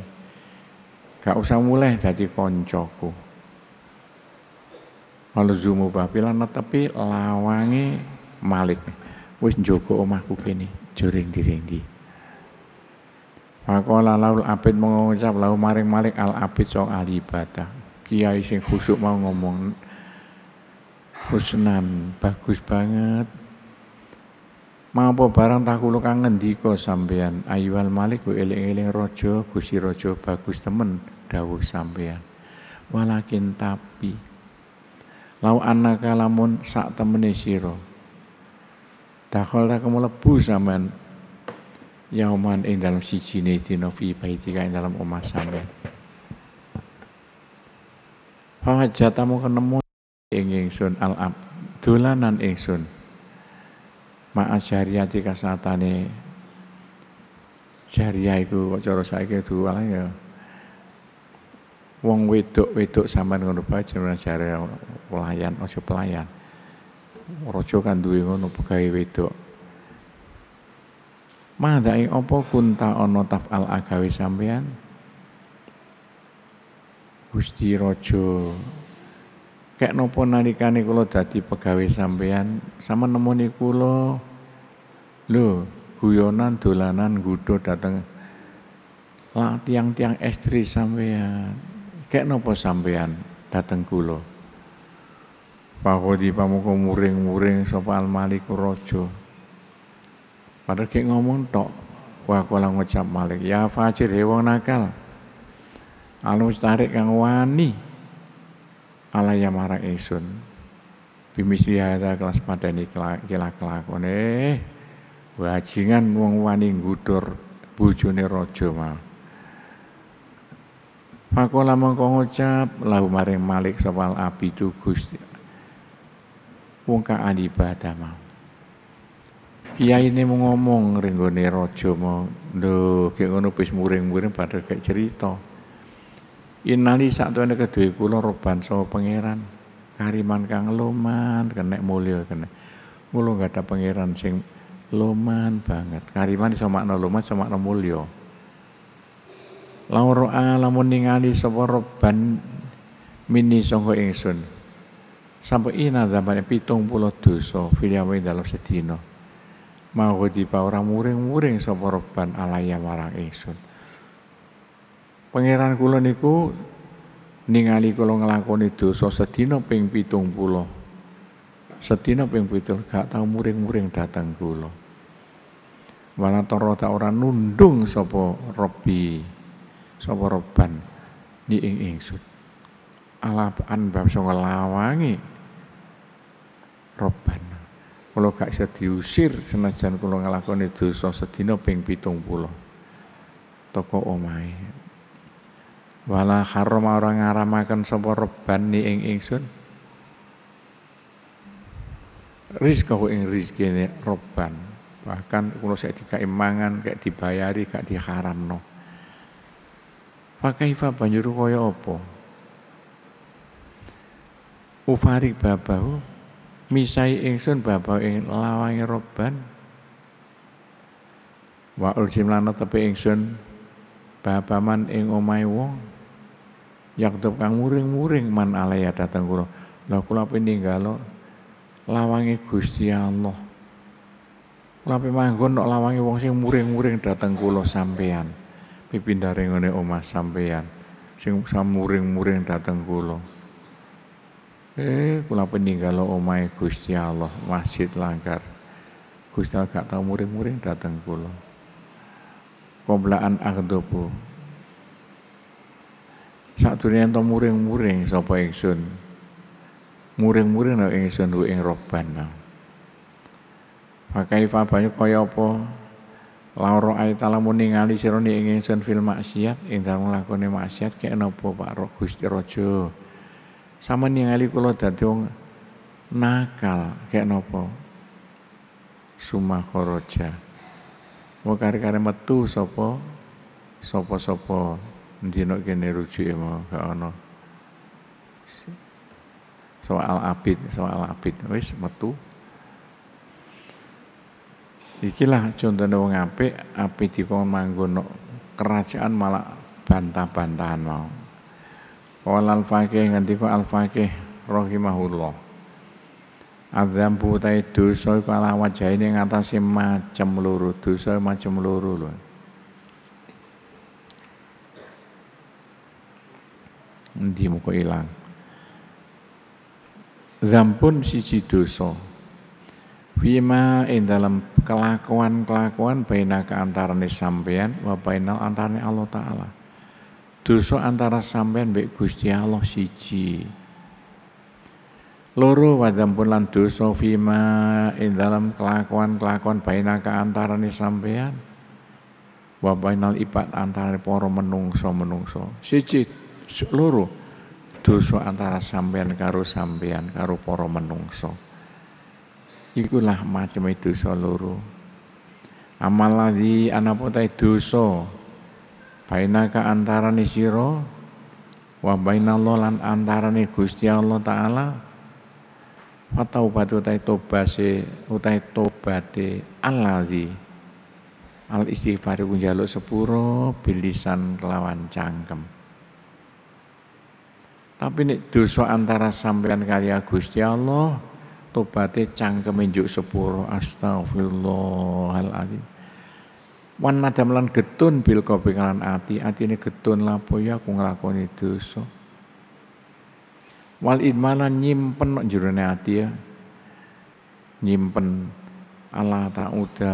gak usah mulai dari koncoku lazumu babilan tapi lawangi Malik wis njogo omahku kene joring direndi Pakola laul abid mengucap lau maring malik al abid sok al ibadah kiai sing khusuk mau ngomong husnan bagus banget Mampu barang tak kangen kang ngendika sampeyan ayyuhal malik wa eling-eling raja Gusti raja bagus temen dawuh sambian, walakin tapi Lau anaka lamun sak temene sira. Dakhala kamu lebu sampean yauman ing dalam sijine dina fi baitika ing dalam omah sampean. Fawajatamu kenemu ing ingsun al ab dolanan ingsun. maas syariati kasatane syariah iku kok cara saiki ya wong wedok-wedok sama ngono bae cuman cari pelayan ojo pelayan. rojo kan duwe ngono pegawai wedok. Madai opo kunta taf al agawi sampean? Gusti rojo kek nopo kani kulo dadi pegawai sampean sama nemoni kulo lho guyonan dolanan gudo dateng lah tiang-tiang estri sampean kek nopo sampean dateng kulo. Pakodi pamuka muring-muring Al Malik rojo. padahal kek ngomong tok wah kolang ngucap Malik ya fajir he wong nakal alus tarik kang wani ya marang isun. bimisli hada kelas padani kila kelakon eh wajingan wong wani ngudur bujune rojo mal. Pakola mongko ngucap lahu maring Malik sopal abi tu Gusti. Wongka adi bata mau. Kiai ini mau ngomong ringgone rojo mau. Lho, ki ngono bis muring-muring pada kayak cerita. itu ada kedua kula roban sama pangeran. Kariman kang loman kena mulia kena. Kula gak ada pangeran sing loman banget. Kariman sama makna loman sama makna mulia Lauroa lamun ningali sapa roban mini sangka ingsun. Sampai ina zamane puluh dosa filiyawe dalam sedina. Mau dipa ora muring-muring sapa roban alaya marang ingsun. Pangeran kula niku ningali kula nglakoni dosa sedina ping 70. Sedina ping 70 gak tau muring-muring datang kula. Wala tara ora nundung sapa Rabbi sapa roban ni ing ingsun alapan bab so ngelawangi roban Kalau gak bisa diusir senajan kula itu dosa sedina ping 70 toko omahe wala harom orang ngaramaken sapa roban ni ing ingsun rizkahu ing rizkine roban bahkan kalau saya dikai mangan kayak dibayari diharam no. Pakai fa banjur kaya apa? Ufarik babahu misai ingsun babahu ing lawange roban. Wa ulsim lana tepi ingsun babaman ing omahe wong. Yak kang muring-muring man alaya datang kula. Lah kula pininggal lawange Gusti Allah. Kula manggon nok lawange wong sing muring-muring datang kula sampean. Pipindah rengone omah sampeyan sing samuring-muring dateng kula eh kula peninggal omahe Gusti Allah Masjid Langgar Gusti Allah gak tau muring-muring dateng kula Komblaan agdopo sak durine ento muring-muring sapa sun? muring-muring nek ingsun ing roban Pakai nah. fabanya kaya apa? Lauro aita lamun ningali sira ingin sen film fil maksiat ing dalem lakone maksiat kaya napa Pak Roh Gusti Raja. Sama ningali kulo dadi wong nakal kayak nopo Suma kharaja. Wa kare metu sopo sopo sopo, ndina kene rujuke mau gak ana. Soal abid, soal abid wis metu Ikilah contohnya wong apik, apik dikon manggono kerajaan malah bantah-bantahan mau. Qala al-faqih nganti kok al-faqih rahimahullah. Adzam putai dosa iku ala wajah ini ngatasi macam luru, dosa macam luru lho. Nanti muka ilang. pun siji dosa. Fima in dalam kelakuan-kelakuan baina antarane sampean wa bainal antarane Allah Ta'ala. Dosa antara sampean mbek Gusti Allah siji. Loro wadam pun lan dosa fima in dalam kelakuan-kelakuan baina antarane sampean wa ipat ipat antarane para menungso-menungso. Siji loro dosa antara sampean karo sampean karo poro menungso ikulah macam itu seluruh amal anak anapota dosa antara antarane siro wa bainallah lan antarane Gusti Allah taala fataubat utai si utai te aladi al istighfar ikun jaluk sepuro bilisan kelawan cangkem Tapi nih dosa antara sampean karya Gusti Allah tobaté cangkeme njuk sepuro astagfirullahalazim wan nadam lan getun bil kopi kalan ati atine getun lapo ya aku nglakoni dosa wal idmanan nyimpen nek atia. ati ya nyimpen Allah ta'uda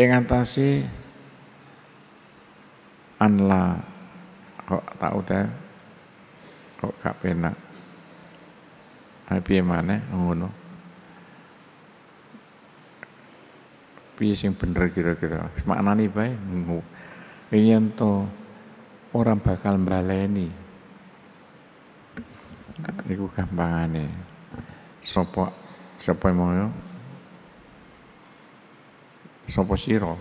ing antase anla kok ta'uda kok gak penak piye mana, ngono piye sing bener kira-kira maknane bae yen to orang bakal mbaleni niku gampangane Sopo, sapa moyo Sopo siro?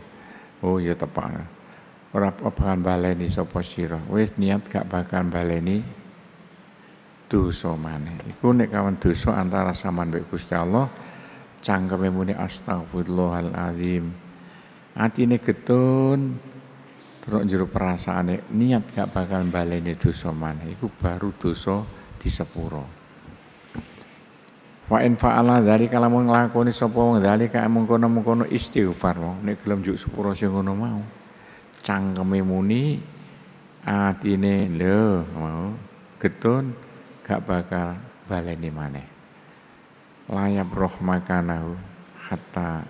oh iya tepak ora bakal baleni Sopo siro. wis niat gak bakal baleni dosa mana. Iku nek kawan dosa antara sama mbek Gusti Allah cangkeme muni astagfirullahalazim. Atine getun terus jero perasaane niat gak bakal baleni dosa mana. Iku baru dosa disepuro. Wa in fa'ala dari kalau mau nglakoni sapa wong dzalika mau mungkono istighfar wong nek gelem juk sepuro sing ngono mau. Cangkeme muni atine lho mau getun gak bakal baleni maneh. Layap roh makanahu hatta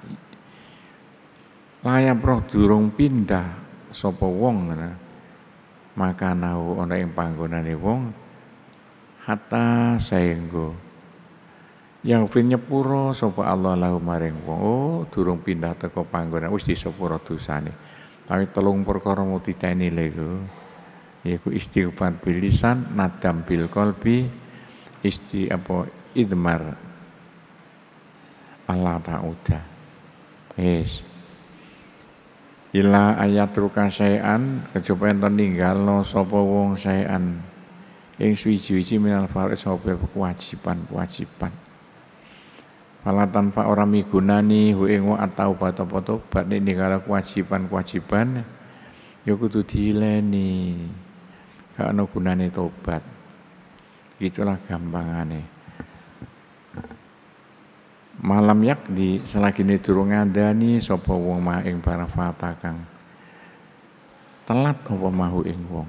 layap roh durung pindah sopo wong makanahu ana ing panggonane wong hatta saenggo yang fin nyepuro sopo Allah lahu maring wong oh durung pindah teko panggonan wis disepuro dosane tapi telung perkara mau diteni lego yaitu istighfar bilisan nadam bil kolbi isti apa idmar Allah ta'uda yes ila ayat ruka sayan kecoba terninggal ninggalo sapa wong sayan Yang suji wiji minal faris sapa kewajiban-kewajiban Falatan fa ora migunani hu ing wa atau batopo tobat nek kewajiban-kewajiban ya kudu dileni gak ada gunanya tobat itulah gampangannya. malam selagi ini turun ngadani sopo wong ma ing para fatakang telat apa mahu ing wong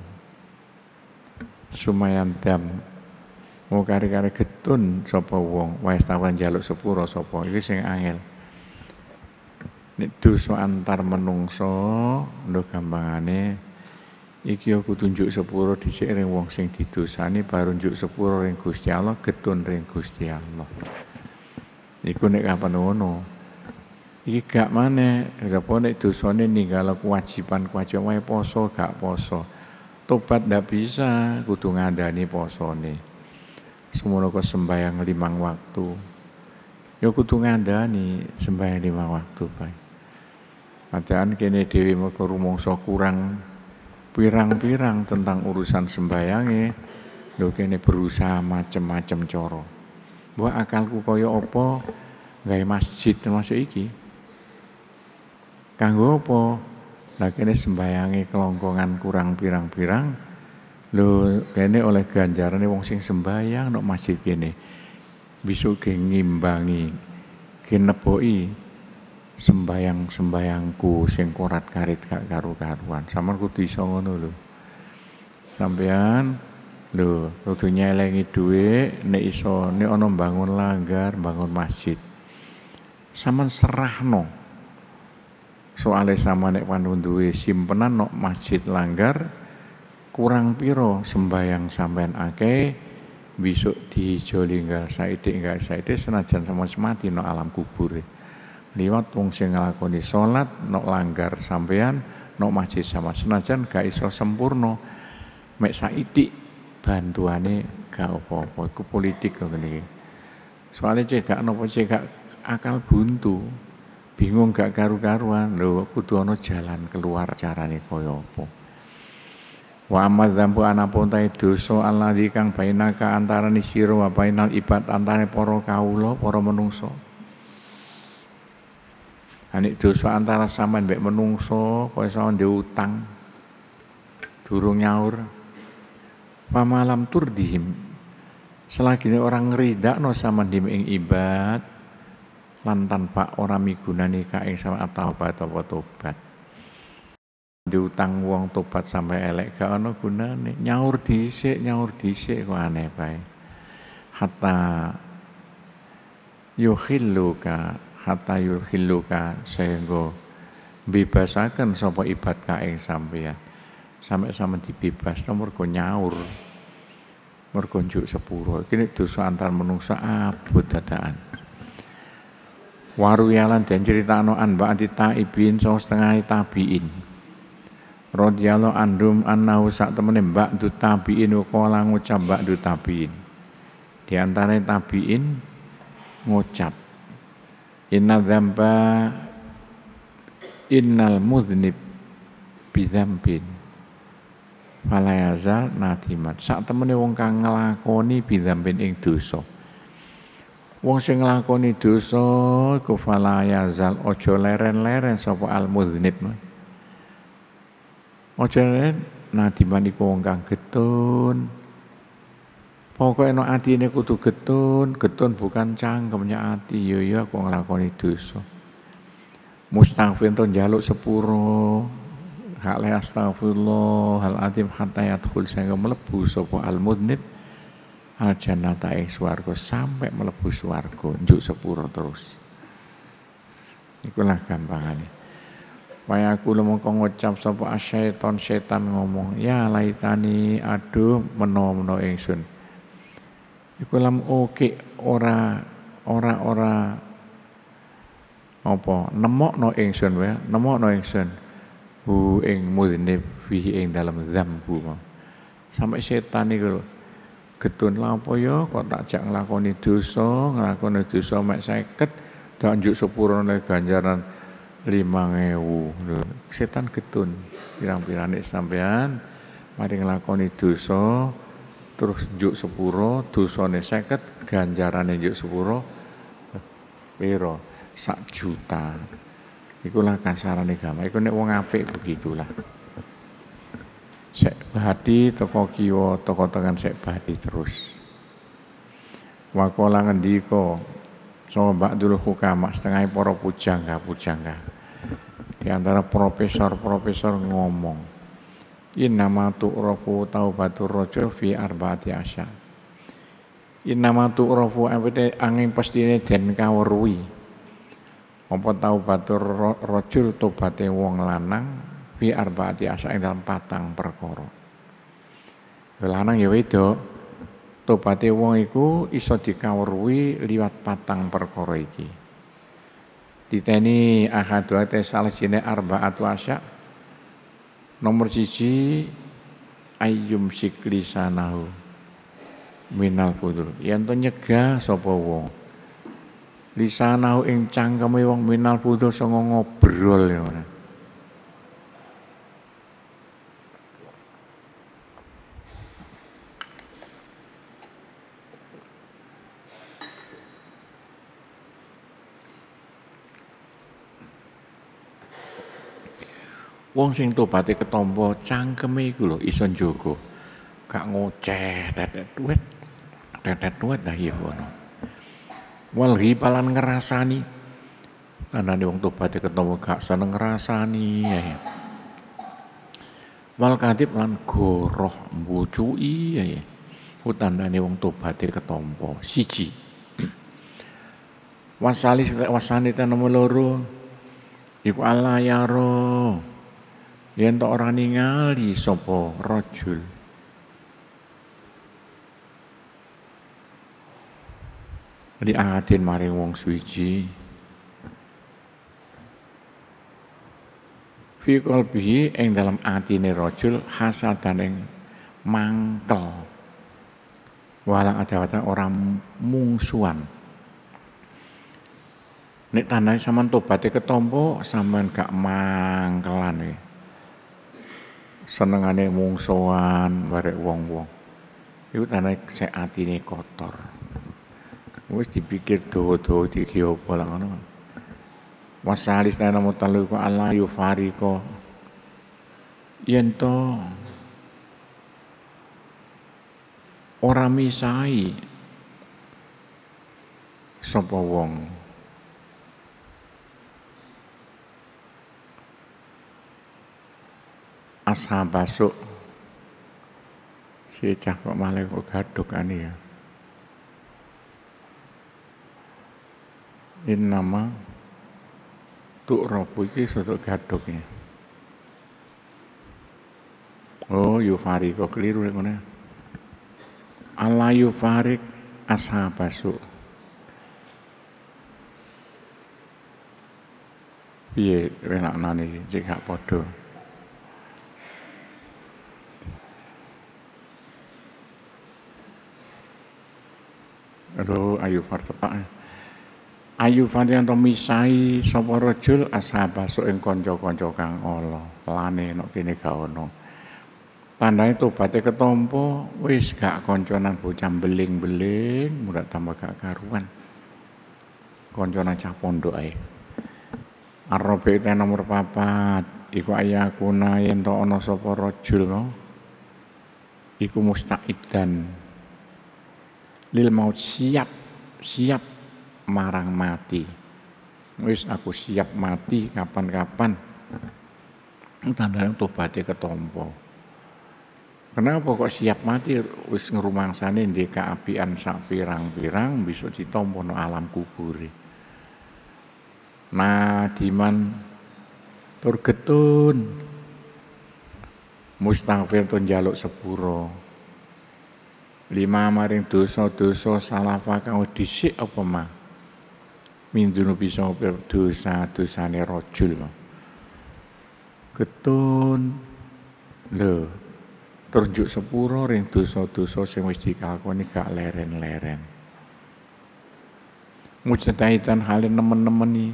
sumayan dam mau kari-kari getun sopo wong wais tawan jaluk sepuro sopo. Ini sing angel Ini dosa antar menungso ndo gampangannya. Iki aku tunjuk sepuro di ring wong sing didosani baru tunjuk sepuro ring Gusti Allah getun ring Gusti Allah. Iku nek kapan nuno? Iki gak mana? apa nek dosane ninggal kewajiban kewajiban wae poso gak poso. Tobat ndak bisa kudu ngandani posone. Semono kok sembayang limang waktu. Yo ya kudu ngandani sembayang limang waktu Pak. Padahal kene dhewe mau rumangsa kurang pirang-pirang tentang urusan sembayange lo kene berusaha macem-macem coro buat akalku koyo opo gawe masjid termasuk iki kanggo opo, lah kene sembayangi kelongkongan kurang pirang-pirang lo kene oleh ganjarane wong sing sembayang nok masjid kene bisuk gengimbangi, ngimbangi sembayang-sembayangku sing korat karit gak karu-karuan. Saman ku iso dulu. lho. Sampean lho kudu nyelengi duit, nek iso nek ana bangun langgar, bangun masjid. Saman serahno. Soale sama nek panun duwe simpenan no masjid langgar kurang piro sembayang sampean akeh besok dijoli nggak saite nggak saite senajan sama semati no alam kubur. Ya liwat wong sing nglakoni salat nok langgar sampean nok masjid sama senajan gak iso sempurna mek saiki bantuane gak apa-apa iku politik kok ngene soalnya cekak nopo cekak akal buntu bingung gak karu-karuan lho kudu ana jalan keluar carane kaya apa Wa amad ana anapun tae dosa di kang bainaka antaraning siro wa bainal ibad antara poro kaulo poro menungsa Anik dosa antara sampean mbek menungso kowe sampean ndek utang. Durung nyaur. Pamalam tur dihim. Selagi orang no saman dim ing ibad lan tanpa orang migunani ka ing sama atau apa tobat. Diutang uang tobat sampai elek gak ana gunane. Nyaur dhisik, nyaur dhisik kok aneh bae. Hatta yukhilluka hatta yulhiluka sehingga bebasakan sapa ibad kae sampeyan sampai sama dibebas nomor go nyaur mergo sepuro kini dosa antar menungsa abot dadaan waru yalan dan critakno an ba anti taibin so setengah tabiin Rodyalo andum annahu sak temene mbak du tabiin kala ngucap mbak du tabiin di antara tabiin ngucap Inna dhamba innal mudznib bidhambin falayazal nadhimat saat temennya wong kang ngelakoni bidhambin ing dosa. Wong sing ngelakoni dosa ku falayazal ojo leren-leren sapa al mudznib. ojo leren nadhimat iku wong kang getun Pokoknya no ati ini kudu getun, getun bukan cangkemnya ati. Yo iya, yo iya, aku ngelakoni dosa. Mustafin tuh jaluk sepuro. Hak le astagfirullah, hal atim hatta yadkhul sehingga melebu sopo al mudnib al jannata suargo, sampai melebu suargo, njuk sepuro terus. Ikulah Paya Waya kula mongko ngucap sapa asyaiton setan ngomong, ya laitani aduh meno-meno ingsun iku lam oke ora ora ora apa nemokno ingsun wae ya, no ingsun hu ing mudhnib fihi ing dalem dzambu sampai setan iku getun lapo yo ya, kok tak jak nglakoni dosa nglakoni dosa mek 50 dak njuk sepurane ganjaran 5000 setan getun pirang-pirane sampean mari nglakoni dosa terus juk sepuro dusone seket ganjarane juk sepuro piro sak juta ikulah kasarane agama iku nek wong apik begitulah sek bahati toko kio toko tangan sek bahati terus wakola ngendika coba dulu hukama setengah poro pujangga pujangga di antara profesor-profesor ngomong rofu tau taubatur rojo fi arbaati asya. Innama tu'rafu awete angin pasti ini den tau Apa taubatur tu bate wong lanang fi arbaati asya yang dalam patang perkoro. Lanang ya tu bate wong iku iso dikaweruhi liwat patang perkoro iki. Diteni akadu ate salah arba arbaatu asya' Nomor siji ayyum siklisanahu minal kudur. Yen to nyegah sapa wong. Lisanahu ing cangkeme wong minal kudur sanga ngobrol ya Wong sing tobaté ketampa cangkeme iku lho iso njogo. Gak ngoceh tetet duit. Tetet duit dah iya ngono. Wal hibalan ngerasani. Ana wong tobaté ketampa gak seneng ngerasani Ya. ya. Wal kadib lan goroh mbucuki ya. ya. Utandane wong tobaté ketampa siji. Wasali wasani tanemu loro iku ala yaro yen to ora ningali sapa rajul angatin maring wong suwiji fi qalbihi eng dalam atine rojul hasadan ing mangkel walang kata orang mungsuan nek tandane saman tobaté ketompo saman gak mangkelan nih. senengane mungsuhan barek wong-wong. Iku tane sik atine kotor. Wis dipikir dawa-dawa iki opo lah ngono. Wasalis nang mutalu ku ala yufariko. Yen to ora misai sapa wong basuk si cah kok malah kok gaduk ani ya in nama tuk robu iki sosok gaduknya oh yufari kok keliru ya mana Allah yufarik basuk Iya, enak nani, jika bodoh. Aduh, ayu fartepak. Ayu fatiyanto misai sapa rajul asaba sok ing kanca-kanca kang ala. Lane nek kene gak ono. Tandane tobaté ketompo wis gak kancanan bocah beling-beling, muda tambah gak karuan. Kancanan cah pondok ae. Arabi teh nomor papat iku ayakuna yen to ana sapa rajul no. iku mustaidan lil maut siap siap marang mati wis aku siap mati kapan-kapan Tanda-tanda tuh tobaté ketompo kenapa kok siap mati wis ngerumang sana di keapian sak pirang-pirang bisa ditompo no alam kuburi. nadiman tur getun mustafir tun jaluk sepuro lima maring dosa-dosa salah kang disik apa ma mindunu bisa dosa-dosane mah ketun lo terunjuk sepuro ring dosa-dosa sing wis dikalakoni gak leren-leren mujtahid halin nemen-nemeni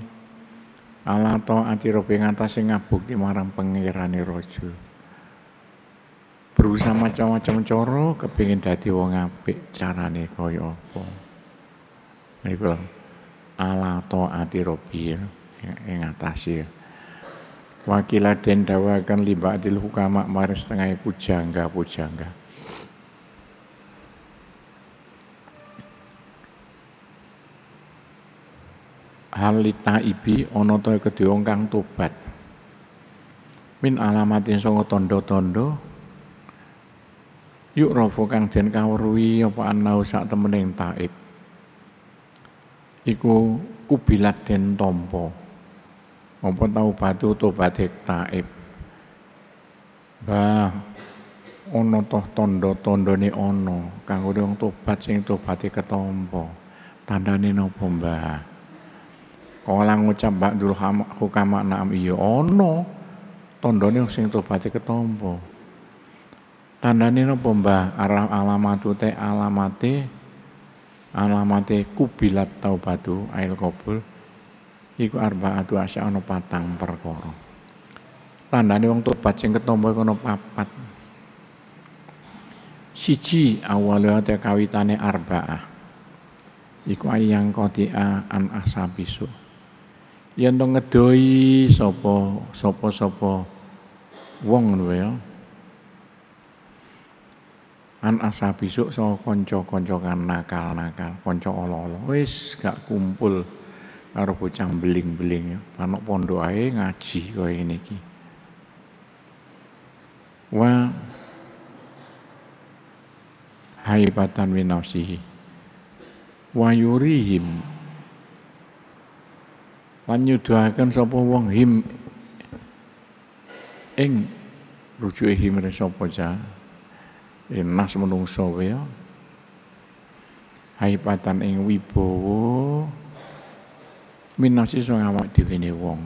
ala to ati robe ngatas sing ngabukti marang pangerane rojul berusaha macam-macam coro kepingin dadi wong apik carane kaya apa nah, iku ala to ati robbil ya, ing atase wakila den dawakan adil hukama maris tengah pujangga pujangga halita ibi ono ta kedhe kang tobat min alamatin songo tondo tondo yuk Rofo kang den kawruhi apa anau sak temening taib iku kubilat den tompo apa taubatu tobatik taib bah ono toh tondo tondo tandhane ono. Kang wong tobat sing tobate ketampa tandane napa mbah kala ngucap mbak dul hukama naam iya tondo ni sing tobate ketompo. Tandane napa Mbah? Arah alamatu te alamate alamate kubilat taubatu ail qabul iku arbaatu asya ana patang perkoro Tandane wong tobat sing ketompo iku papat. Siji awalnya te kawitane arbaah. Iku ayang kodia an asabisu. Yen to ngedoi sapa sapa-sapa wong ngono ya an asa besok so konco-konco kan nakal-nakal, konco olo-olo. Wis gak kumpul karo bocah beling-beling ya. Panok pondok aye ngaji kaya ini ki. Wa haibatan min nafsihi wa yurihim lan nyudahaken sapa wong him ing rujuke him sapa jahat Inas menungso kuwi ya. Haibatan ing wibowo minasi sing awak dhewe wong.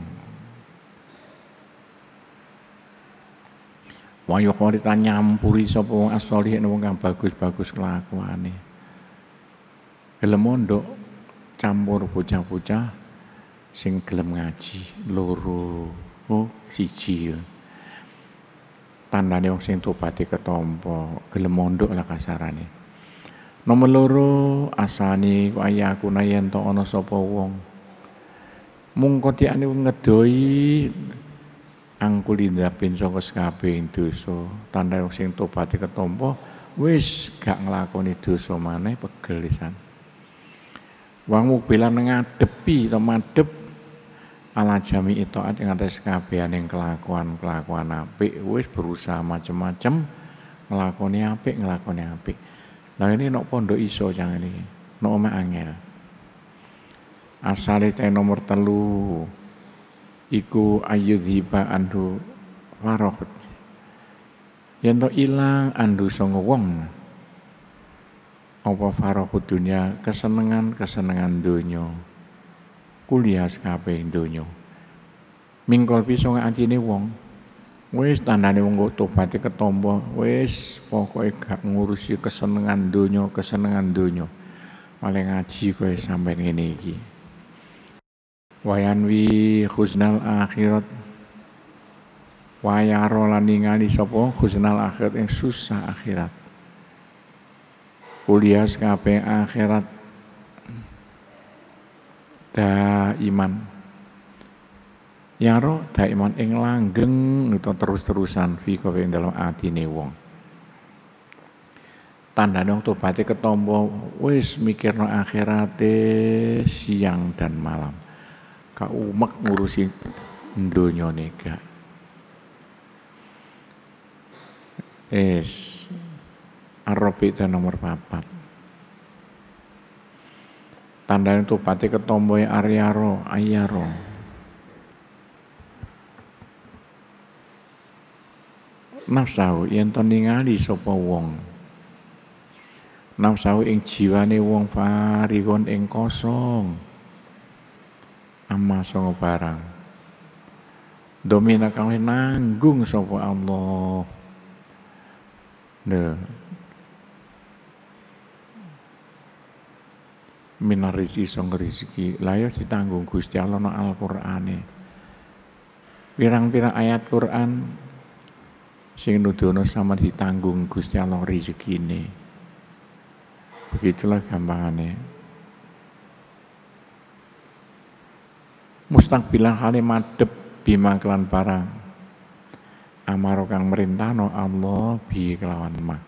Wayu ya kawitan nyampuri sapa wong asolih wong kang bagus-bagus kelakuane. Gelem mondok campur bocah-bocah sing gelem ngaji loro oh siji ya tandane wong sing tobaté ketampa, gelem mondok lah kasarane. Nomor loro asani waya kuna yen to ana sapa wong. Mung kodhekane ngedoi angkul indapin saka sekabehing dosa, tanda wong sing tobaté ketampa wis gak nglakoni dosa maneh pegelisan. lisan. Wong mubilan ngadepi to madep ala jami itaat yang atas yang kelakuan-kelakuan api, wis berusaha macam-macam ngelakoni api, ngelakoni api. Nah ini nok pondok iso jangan ini. Nok ome angel. asal itu nomor telu iku ayudhiba andu warohut. yang to ilang andu songowong. wong apa farohut dunia kesenangan kesenangan dunia kuliah kabeh donya. Mingkol piso anti wong. Wis tandane wong kok tobaté ketompo, wis pokoke gak ngurusi kesenengan donya, kesenengan donya. Paling ngaji kowe sampai ngene iki. Wayanwi khusnal akhirat wayaro lan ningali sapa khusnal akhirat yang susah akhirat kuliah kabeh akhirat daiman. Ya roh daiman ing langgeng nuta terus-terusan fi kowe dalam atine wong. dong wong tobaté ketompo wis mikirno akhirate siang dan malam. mak ngurusi donyane gak. Es Arabi nomor papat. Tandanya pati ketomboy Aryaro, Ayaro. Nafsahu yang teningali ningali wong. Nafsahu ing jiwane wong farigon ing kosong. Amma songo barang. Domina kami nanggung sopo Allah. Nah, minar rizki song rizki layak ditanggung Gusti Allah no Al-Qur'ane pirang-pirang ayat Quran sing nudono sama ditanggung Gusti Allah rezekine begitulah gampangane bilang hale madhep bima kelan barang amaro kang no Allah bi kelawan mah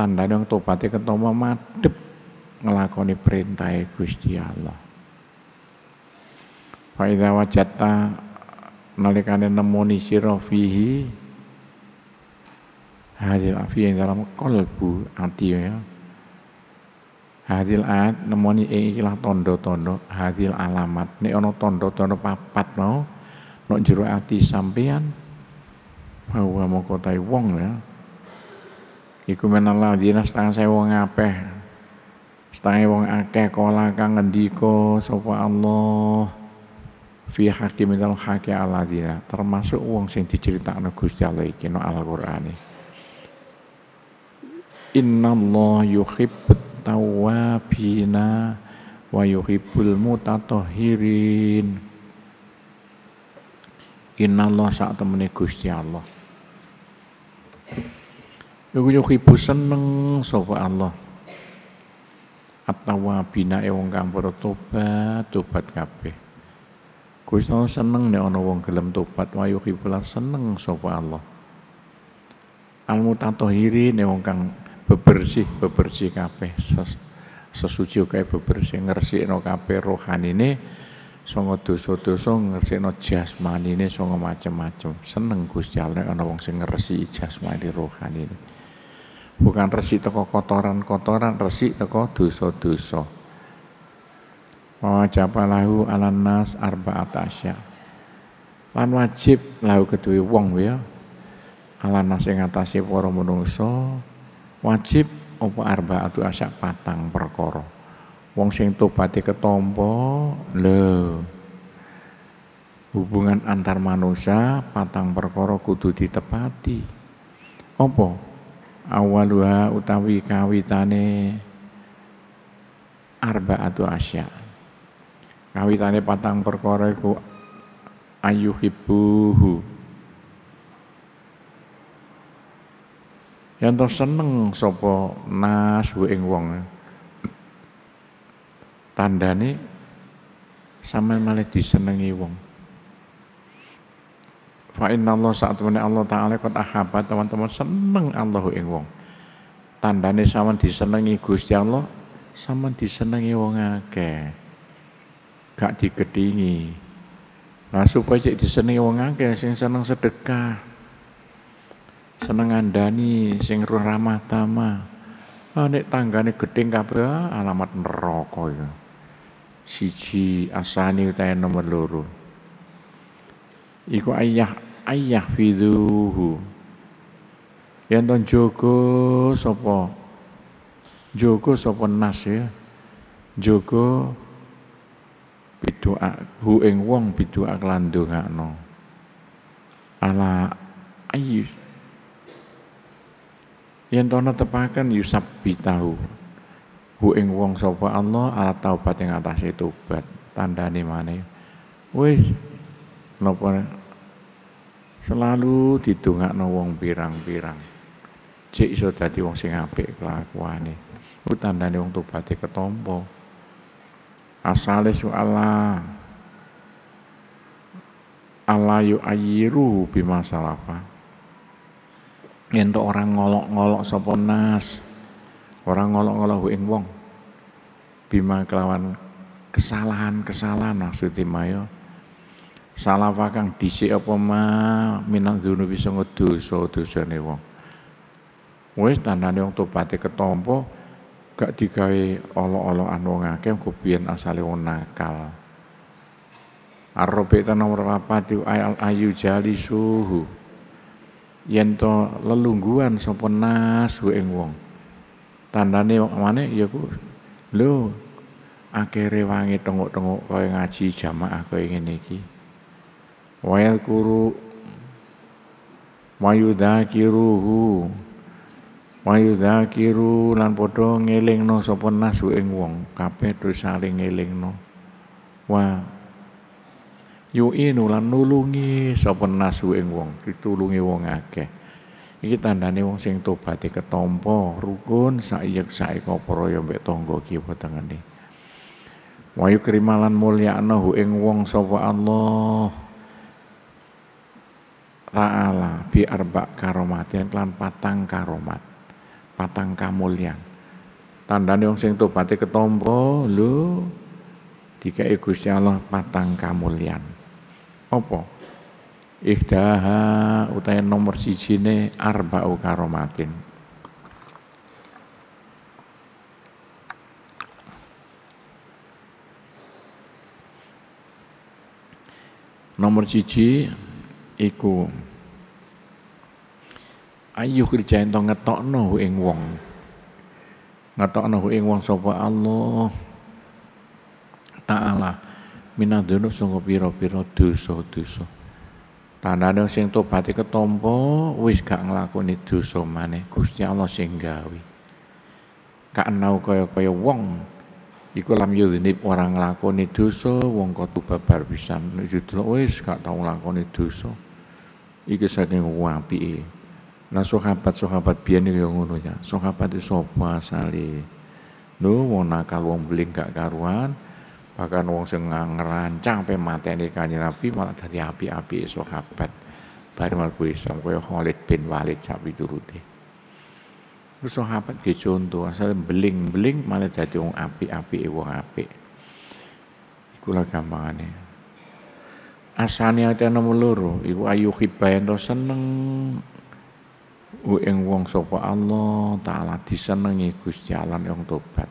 dong topati ketama madep ngelakoni perintah Gusti Allah. Fa idza wajata nalikane nemoni sira fihi hadil afi yang dalam kolbu ati ya hadil at nemoni ing ikilah tondo-tondo hadil alamat nek ana tondo-tondo papat no, nek jero ati sampean bahwa moko wong ya iku menala dinas tangan saya wong apeh Setengah wong akeh kola kang ngendiko sapa Allah fi hakimil Allah, dina termasuk wong sing diceritakno Gusti Allah iki no al Inna Innallaha yuhibbut tawwabina wa yuhibbul mutatahhirin. Allah sak temene Gusti Allah. Yuhibbu seneng sapa Allah at-tawabina e wong kang padha tobat, tobat kabeh. Gusti Allah seneng nek ana wong gelem tobat, wa yuhibbul seneng sapa Allah. Al mutatahiri nek wong kang bebersih, bebersih kabeh. Ses, sesuci kae bebersih ngresikno kabeh rohanine sanga dosa-dosa ngresikno jasmanine sanga macem-macem. Seneng Gusti Allah nek ana wong sing ngresiki jasmani rohanine bukan resik teko kotoran-kotoran resik teko dosa-dosa wajib lahu alan nas arba'at asya lan wajib lahu kedue wong ya alan nas ing atase para manungsa wajib apa arba'atu asya patang perkoro. wong sing tobaté ketampa le. hubungan antar manusia patang perkoro kudu ditepati Opo awaluha utawi kawitane atau asya kawitane patang perkara iku ayuhibuhu yang seneng sopo nas ing wong tandane sama malah disenengi wong Fa inna Allah saat Allah Ta'ala kot ahabat teman-teman seneng Allah ing wong. Tandane sama disenengi Gusti Allah, sama disenengi wong akeh. Gak digedingi. Nah supaya cek disenengi wong akeh sing seneng sedekah. Seneng andani sing ramah tamah. Ah nek tanggane gedhe kabeh ah, alamat neraka ya. Siji asani utawa nomor loro iku ayah ayah fiduhu yang ton jogo sopo jogo sopo nas ya jogo bidoa hu ing wong bidoa lan no ala ayu yang ton tepakan yusab bitahu hu ing wong sopo Allah ala taubat atas itu tobat tanda maneh wes napa selalu didongakno wong pirang-pirang cek iso dadi wong sing apik kelakuane ku tandane wong tobaté ketompo asale Allah, Allah yu ayiru salafa. Entuk orang ngolok-ngolok sapa nas orang ngolok-ngolok ing wong bima kelawan kesalahan-kesalahan maksudnya e mayo salah kang dhisik apa ma minang dzunubi sanga dosa-dosane wong. Wis tandane wong tobaté ketompo gak digawe olok-olokan wong akeh engko biyen asale wong nakal. Ar-Rabi apa 4 ayal ayu jali suhu. Yen to lelungguhan sapa nasu ing wong. Tandane wong maneh ya ku lo akhire wangi tengok-tengok kaya ngaji jamaah kaya ngene iki wa yadhkuru ruhu yudzakiruhu wa lan padha ngelingno sapa nasu ing wong kabeh do saling ngelingno wa yu'inu lan nulungi sapa nasu ing wong ditulungi wong akeh iki tandane wong sing tobaté ketompo rukun saiyek saiko para ya mbek tangga kiwa tengene wa yukrimalan mulyakno ing wong sapa Allah ta'ala bi arba karomatin lan patang karomat patang kamulian tandane wong sing tobaté ketompo lho dikai Gusti Allah patang kamulian. opo ikhdaha utawa nomor sijine arba'u karomatin nomor siji iku ayuh kerja ento ngetokno ing wong ngetokno ing wong sapa Allah taala minadunu sungguh pira-pira dosa-dosa tandane sing tobati ketompo wis gak nglakoni dosa maneh Gusti Allah sing gawe nau kaya-kaya wong iku lam yudhnib orang nglakoni dosa wong kok babar pisan judul wis gak tau nglakoni dosa iki saking wapi nah sahabat-sahabat biyen ya ngono ya. Sahabat itu sapa asale? Lho wong nakal wong bling gak karuan, bahkan wong sing ngerancang pe mateni kanjeng Nabi malah dari api-api sahabat. Baru mlebu Islam kaya Khalid bin Walid sak piturute. Terus sahabat ge contoh asal bling-bling malah dadi wong api api wong apik. Ikulah gampangane asane ati ana loro iku ayu khibaen to seneng u ing wong sapa Allah taala disenengi Gusti Allah yang tobat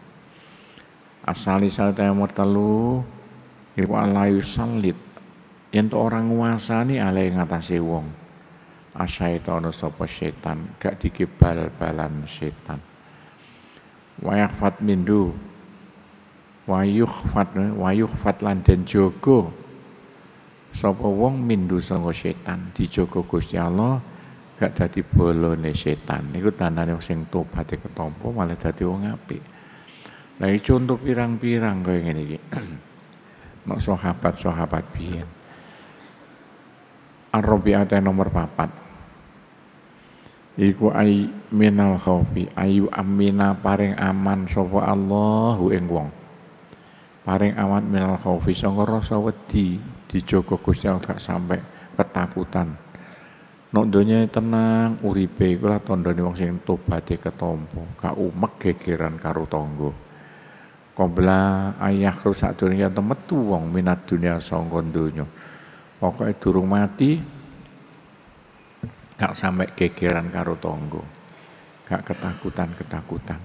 asali salta nomor telu iku alayu salit yen to orang nguasani ale ngatasi wong asai asaitono sapa setan gak dikibal-balan setan wayak fat mindu wayuh fat wayuh fat lan den jogo sapa wong mindu sanggo setan dijogo Gusti Allah gak dadi bolone setan iku tandane sing pati ketompo malah dadi wong apik Nah, itu contoh pirang-pirang kaya ngene iki. Mak sahabat-sahabat biyen. Ar-Rabi'ah nomor papat. Iku ay minal kofi ayu amina paring aman sapa Allahu ing wong. Paring aman minal kofi sanggo rasa wedi dijogo Gusti Allah gak sampai ketakutan. Nek donya tenang uripe iku lah tandane wong sing tobaté ketompo, gak umek gegeran karo tangga. Kobla ayah rusak dunia ya temetu wong minat dunia sangka donya. Pokoke durung mati gak sampai gegeran karo tangga. Gak ketakutan-ketakutan.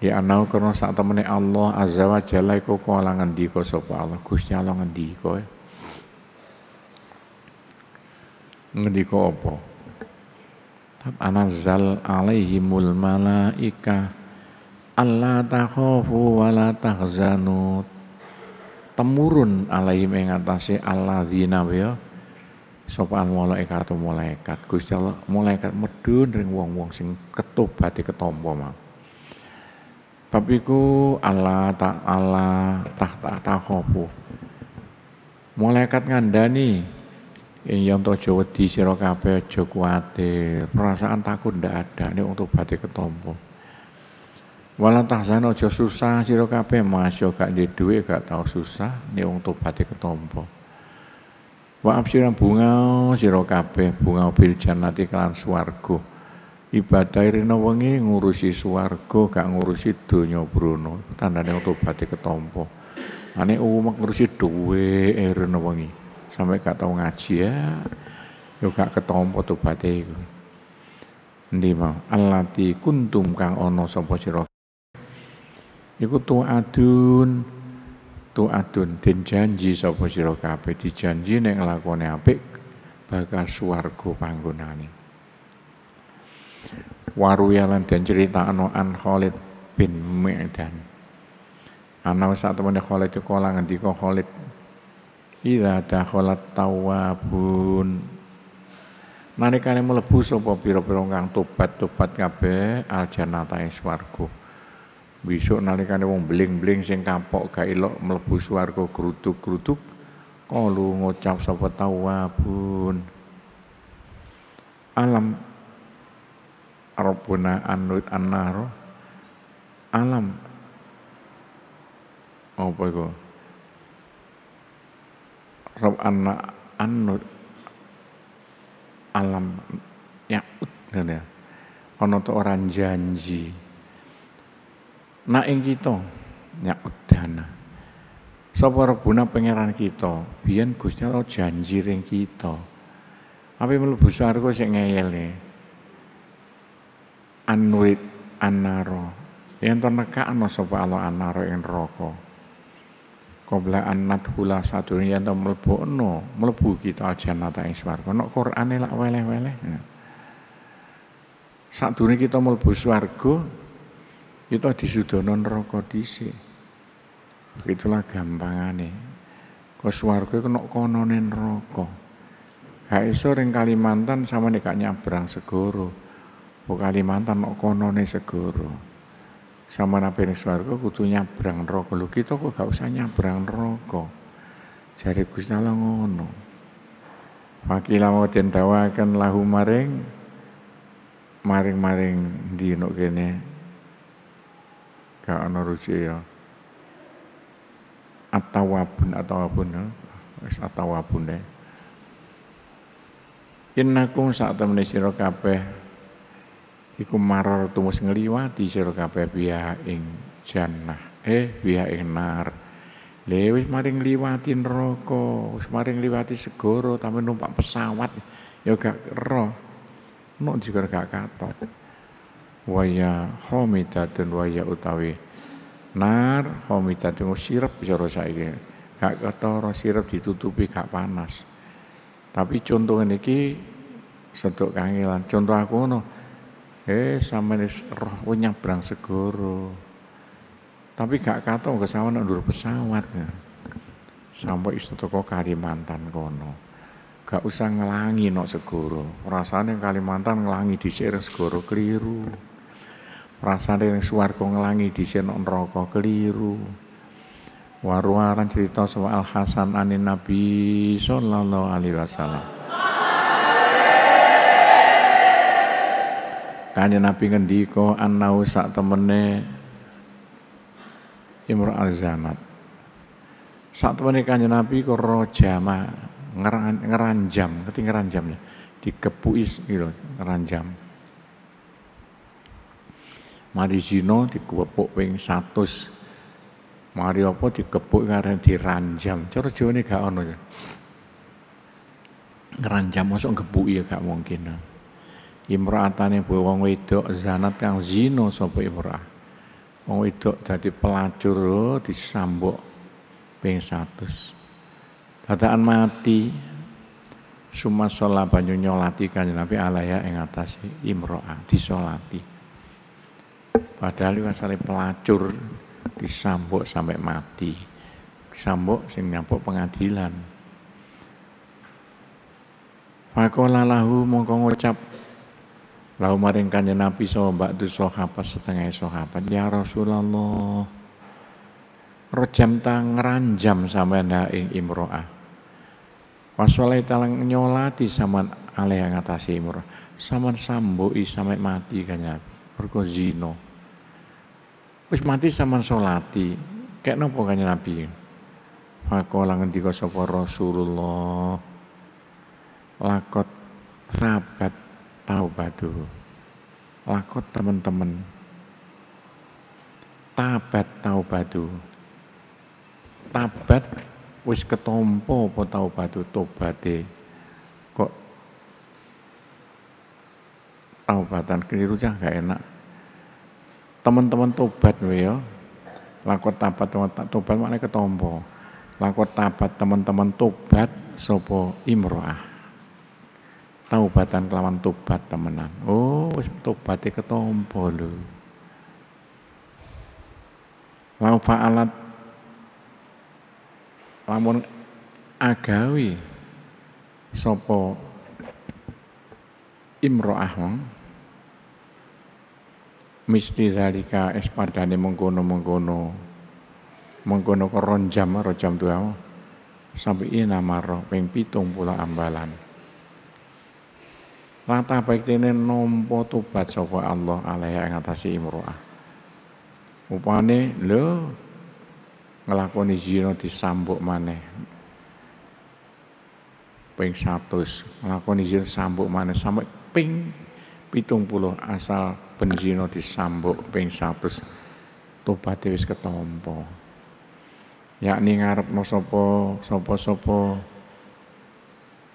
Di anau karena saat temani Allah azza wa jalla iku kala ngendika sopa Allah Gusti Allah ngendika. E. Ngendika apa? Tab anazal alaihimul malaika Allah takhofu wa la tahzanu temurun alaihim ing Allah alladzina ya sapa al to malaikat Gusti Allah malaikat medun ring wong-wong sing ketobate ketompo mau Bab tak tak ta'ala tahta takhofu. Malaikat ngandani yang tojo di siro kape aja kuate. Perasaan takut ndak ada ni untuk batik ketompo. tak sana aja susah siro kape Mas jadi gak duwe gak tau susah ni untuk batik ketompo. Wa absyira bunga siro kape bunga bil jannati kelan swarga ibadah rene wengi ngurusi swarga gak ngurusi donya bruno tandane tobaté ketampa ane umek ngurusi dhuwit rene wengi sampe gak tau ngaji ya yo gak ketompo tobaté iku endi mau alati kuntum kang ana sapa sira iku tu adun tu adun den janji sapa sira kabeh dijanji nek nglakoni apik bakal swarga panggonane waruyalan dan cerita anu an Khalid bin Mi'dan ana sak temene Khalid kala ngendika Khalid ada Khalid tawabun nalikane mlebu sapa pira-pira kang tobat-tobat kabeh al jannata ing suargo. besok nalikane wong bling-bling sing kapok gak ilok mlebu swarga kerutuk, grutuk kalu ngucap sapa tawabun alam Rabbuna anut annaro alam apa itu? Rabb anna anut alam yaud ngene gitu ya orang to janji nak ing kita yaud dana sapa Rabbuna pangeran kita biyen Gusti Allah janji ring kita tapi mlebu swarga sik ngeyel ya Anwit anaro yen to ano sapa Allah anaro ing neraka qabla hula satu ini yang to mlebokno mlebu kita aljannata ing swarga nek Qur'ane lak weleh-weleh ya. sadurunge kita mlebu swarga kita disudono neraka dhisik begitulah gampangane ke swarga iku nek konone neraka gak iso ring Kalimantan sama nek nyabrang segoro Kok Kalimantan kok konone segoro. Sama nabi suaraku kutunya nyabrang rokok Lu kita kok gak usah nyabrang rokok, Jari Gusti Allah ngono. Fakila mau dendawakan lahu maring maring-maring di nuk kene gak ada rujuk ya. Atawabun atawabun ya. Wis atawabun ya. Innakum saat temene sira kabeh iku maror tumus ngeliwati, sira kabeh biha ing jannah eh biha ing nar lewis maring liwati neraka maring liwati segoro, tapi numpak pesawat ya gak roh, nok juga gak katot waya dan waya utawi nar khomidatun sirep sira saiki gak ketara sirap ditutupi gak panas tapi contoh niki sedok kangelan contoh aku no, Eh sama ini roh berang segoro. Tapi gak kata ke sama ndur pesawat. Ya. Sampai itu toko Kalimantan kono. Gak usah ngelangi nok segoro. yang Kalimantan ngelangi di sini segoro keliru. perasaan yang suwargo ngelangi di sini nok neraka keliru. Waruaran cerita soal Hasan anin Nabi sallallahu alaihi wasallam. Kanya Nabi ngendiko annau sak temene Imru Al-Zanat. Sak temene Kanya Nabi ku rojama ngeran, ngeranjam, ngerti ngeranjam ya. Dikepuis gitu, ngeranjam. Mari zino dikepuk ping 100 Mari apa dikepuk karena diranjam. Cara Jawa ini gak ono ya. Ngeranjam masuk kepu ya gak mungkin imraatane bu wong wedok zanat kang zina sapa imraah wong wedok dadi pelacur di disambok ping 100 Tataan mati Suma sholat banyu nyolati kanjeng Nabi alaya ing ngatasi imraah disolati padahal iku asale pelacur disambok sampai mati disambok sing nyambok pengadilan Fakolalahu lahu mongko ngucap Lalu maring kanya Nabi sobat itu sahabat setengah sahabat. Ya Rasulullah. Rojam tang ranjam sama ing imro'ah. Wasolai talang nyolati sama alih yang atasi imro'ah. Sama samboi sampai mati kanya Nabi. zino. Wis mati sama solati. Kayak nopo kanya Nabi. Fakola ngendika sopa Rasulullah. Lakot sahabat batu lakot teman-teman tabat batu tabat wis ketompo po tahu batu tobate kok taubatan keliru cah gak enak teman-teman tobat ya lakot tabat teman-teman tobat mana ketompo lakot tabat teman-teman tobat sopo imroah taubatan kelawan tobat temenan. Oh, wis tobaté ketompo lho. Lau fa'alat lamun agawi sopo, imro'ah wong misti zalika es padane mengkono-mengkono mengkono keron jam ro jam sampai ini nama roh ping pitung pula ambalan Lata baktine nompo tobat sapa Allah alaih ing atase imro'ah. Upane lho nglakoni zina disambuk maneh. Ping 100 ngelakoni zina sambuk mana? sampai ping pitung puluh asal ben zina disambuk ping 100 tobaté wis ketompo. Yakni ngarepno sapa sapa-sapa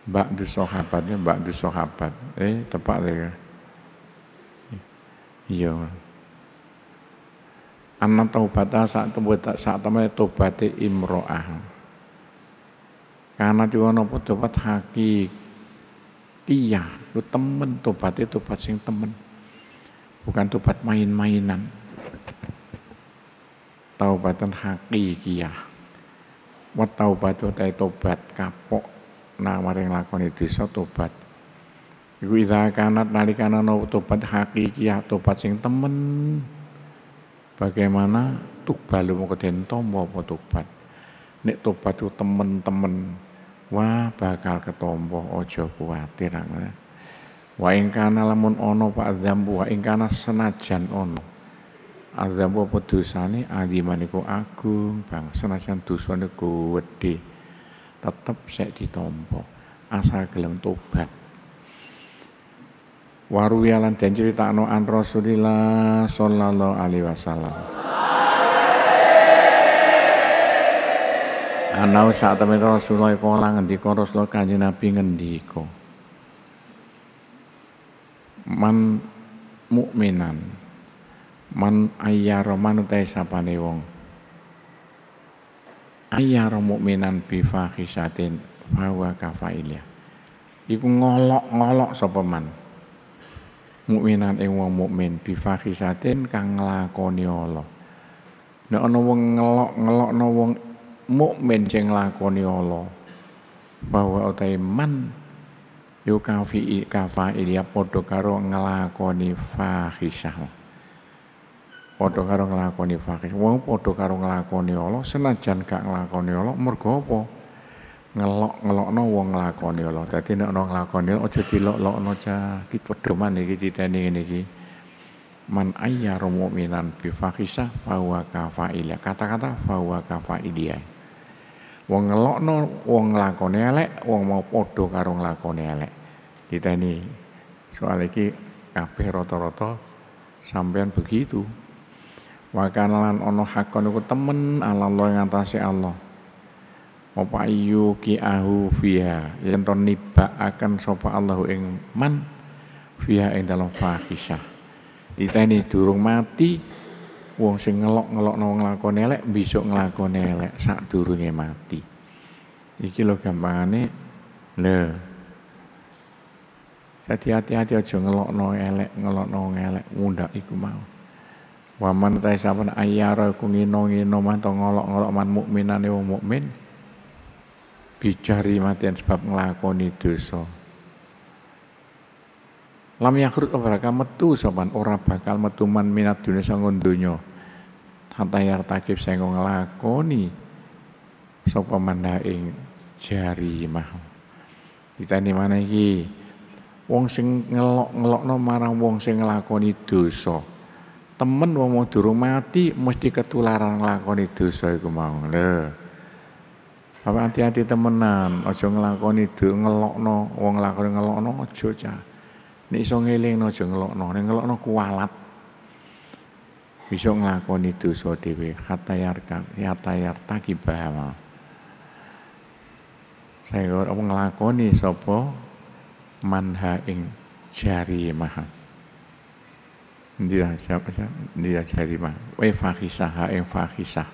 Ba'du sahabatnya Ba'du sohabat. Eh, tepat ya. Iya. Anna taubata saat tak saat temane taubate imro'ah. Karena wana pun taubat hakik. Iya, lu temen tobatnya taubat sing temen. Bukan taubat main-mainan. Taubatan hakikiyah. Wat taubat ta taubat kapok Nah, maring lakoni desa tobat. Iku idza kanat nalikana no tobat hakikiyah tobat sing temen. Bagaimana mau ke tombo mau tobat. Nek tobat ku temen-temen wah bakal ketombo ojo kuatir. Wa ingkana lamun ono pak dzambu wa ingkana senajan ono. Azabu apa dosane ku agung bang senajan ku gedhe tetep sek ditompo asal gelem tobat yalan dan no an Rasulillah sallallahu alaihi wasallam Anau saat temen Rasulullah kala ngendika Rasulullah kanjeng Nabi ngendika Man mukminan man ayyara man utai sapane wong ayyara mukminan bi fahishatin bahwa kafailia, iku ngolok-ngolok sapa man mukminan ing wong mukmin bi fahishatin kang nglakoni Allah nek ana wong ngelok-ngelokno wong mukmin sing nglakoni Allah bahwa utahe man yukafi kafailya padha karo nglakoni fahisyah padha karo nglakoni fakir. Wong padha karo nglakoni Allah senajan gak nglakoni Allah mergo apa? Ngelok-ngelokno wong nglakoni Allah. Dadi nek ana nglakoni Allah aja dilok-lokno cah. Ki pedoman iki diteni ngene iki. Man ayah mu'minan bi fakhisah fa huwa kafaila. Kata-kata fa huwa kafaila. Wong ngelokno wong nglakoni elek, wong mau padha karo nglakoni elek. Diteni soal iki kabeh rata-rata sampean begitu. Wakan lan ono hakon iku temen ala Allah yang Allah. Apa iyu ki ahu fiha yen to akan sopa Allahu ing man fiha ing dalam fahisah. ini durung mati wong sing ngelok ngelok nong nglakoni elek besok ngelako elek sak durungnya mati. Iki lho gampangane le Jadi hati-hati aja nong elek, ngelok nong elek, ngundak iku mau. Waman ta saben ayyara ku ngino-ngino to ngolok-ngolok man mukminane wong mukmin bijari matian sebab nglakoni dosa. Lam yakrut baraka metu sopan ora bakal metu man minat dunia sanggo donya. Hatta yartakib sanggo nglakoni sapa manha ing Kita Ditani mana iki? Wong sing ngelok-ngelokno marang wong sing nglakoni dosa temen wong mau durung mati mesti ketularan nglakoni dosa iku mau lho apa hati-hati temenan aja nglakoni do ngelokno wong nglakoni ngelokno aja cah nek iso ngelingno aja ngelokno nek ngelokno kualat bisa nglakoni dosa dhewe khatayar khatayar takibah saya ngelakoni sopo manha ing jari mahat dia siapa siapa dia cari mah eh, wa fakisah Eva kisah. Eh,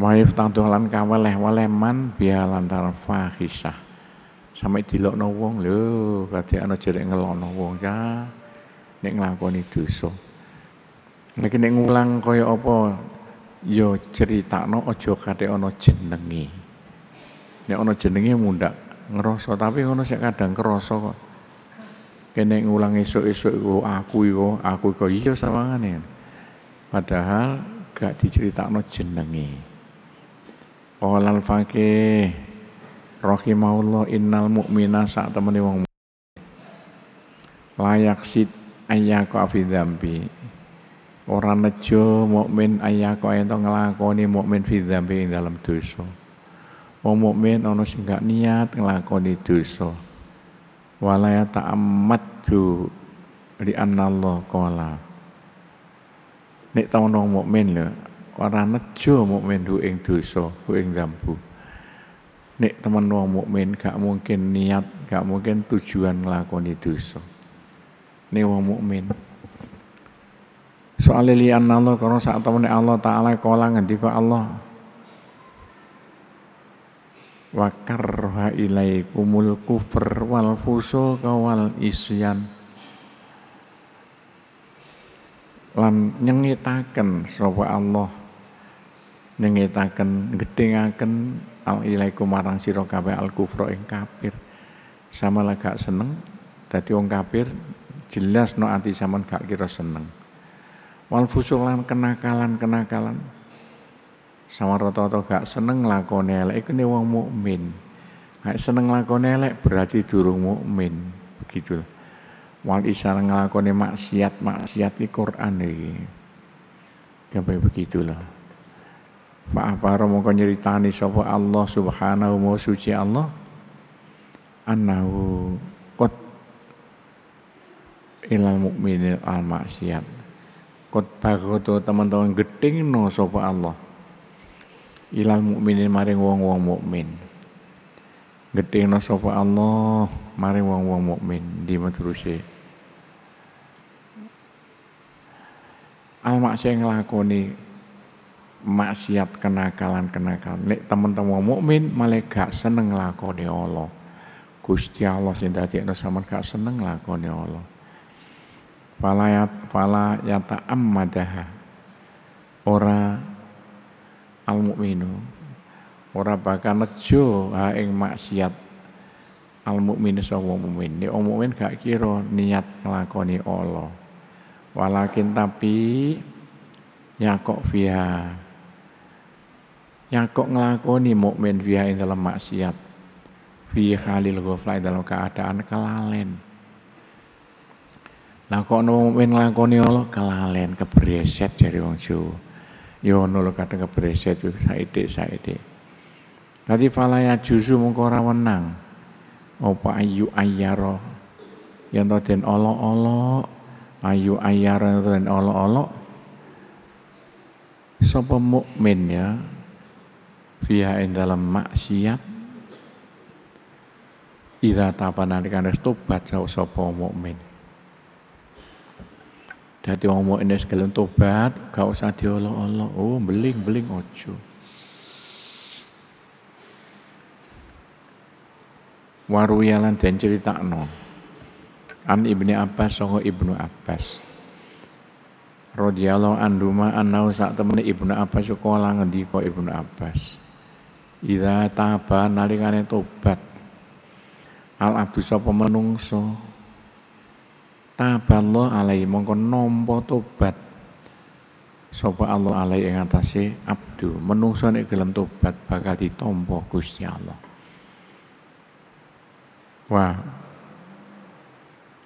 wa yaftadu lan kaweleh weleh man biya lantaran fakisah sampai dilok nongong lho kata ano nek ngelok nongong ya nek nglakoni dosa nek nek ngulang opo yo ya critakno aja kate ana jenenge nek ano jenenge muda ngeroso tapi ano sik kadang ngeroso kok kene ngulang esok-esok iku aku iku aku iku iya sawangane padahal gak diceritakno jenenge Qolal al-faqih rahimahullah innal mu'mina sak temene wong layak sit ayyaka fi dzambi ora nejo mukmin ayyaka ento nglakoni mukmin fi dzambi ing dalam dosa wong mukmin ana sing gak niat nglakoni dosa wala yata'ammadhu li Allah qala nek tau nang mukmin lho ora nejo mukmin ku ing dosa ku ing dambu nek temen wong mukmin gak mungkin niat gak mungkin tujuan nglakoni dosa ne wong mukmin Soalnya li Allah karena saat temene Allah taala kala ngendika Allah wa karha ilaikumul kufr wal fusuq wal isyan lan nyengitaken sapa Allah nyengitaken gedhengaken al ilaikum marang sira kabeh al kufra ing kafir sama lah gak seneng dadi wong kafir jelas no ati sampean gak kira seneng wal fusuq lan kenakalan-kenakalan sama rata-rata gak seneng lakon elek iku wong mukmin. Gak seneng lakon elek berarti durung mukmin. Begitu. Wong isa nglakoni maksiat, maksiat di Quran iki. Sampai begitulah. Pak Aparo mongko nyeritani sapa Allah Subhanahu wa suci Allah anahu kot ilal mukminil al maksiat. kot bagoto teman-teman no sapa Allah ilal mukminin maring wong-wong mukmin. Gedhingna sapa Allah maring wong-wong mukmin di matruse. Almak sing nglakoni maksiat kenakalan-kenakalan. Nek teman-teman mukmin malah gak seneng nglakoni Allah. Gusti Allah sing dadekno sampean gak seneng nglakoni Allah. Fala ya fala ya ammadaha. Ora al mukminu ora bakal nejo ha ing maksiat al mukminu sapa mukmin nek mukmin gak kira niat nglakoni Allah walakin tapi via fiha kok nglakoni mukmin fiha ing dalam maksiat fi halil ghafla dalam keadaan kelalen lah kok mukmin nglakoni Allah kelalen kebreset dari wong Jawa yono ya nolok kadang kebreset yo saithik saithik Tadi falaya juzu mengko menang, wenang ayu ayaro yang to olo olok-olok ayu ayyara ya den olok-olok sapa mukmin ya via dalam maksiat ira tapanan kan tobat sapa mukmin jadi wong ini segala tobat, gak usah diolok-olok. Oh, beling-beling ojo. Waruya dan cerita no. An Ibni Abbas soho Ibnu Abbas. Rodiyallahu anduma duma an sak temene Ibnu Abbas kala ko Ibnu Abbas. Iza taba nalikane tobat. Al abdu sopa menungso taballah alaihi mongko nampa tobat sapa Allah alaihi ing atase abdu menungso nek gelem tobat bakal ditampa Gusti Allah wa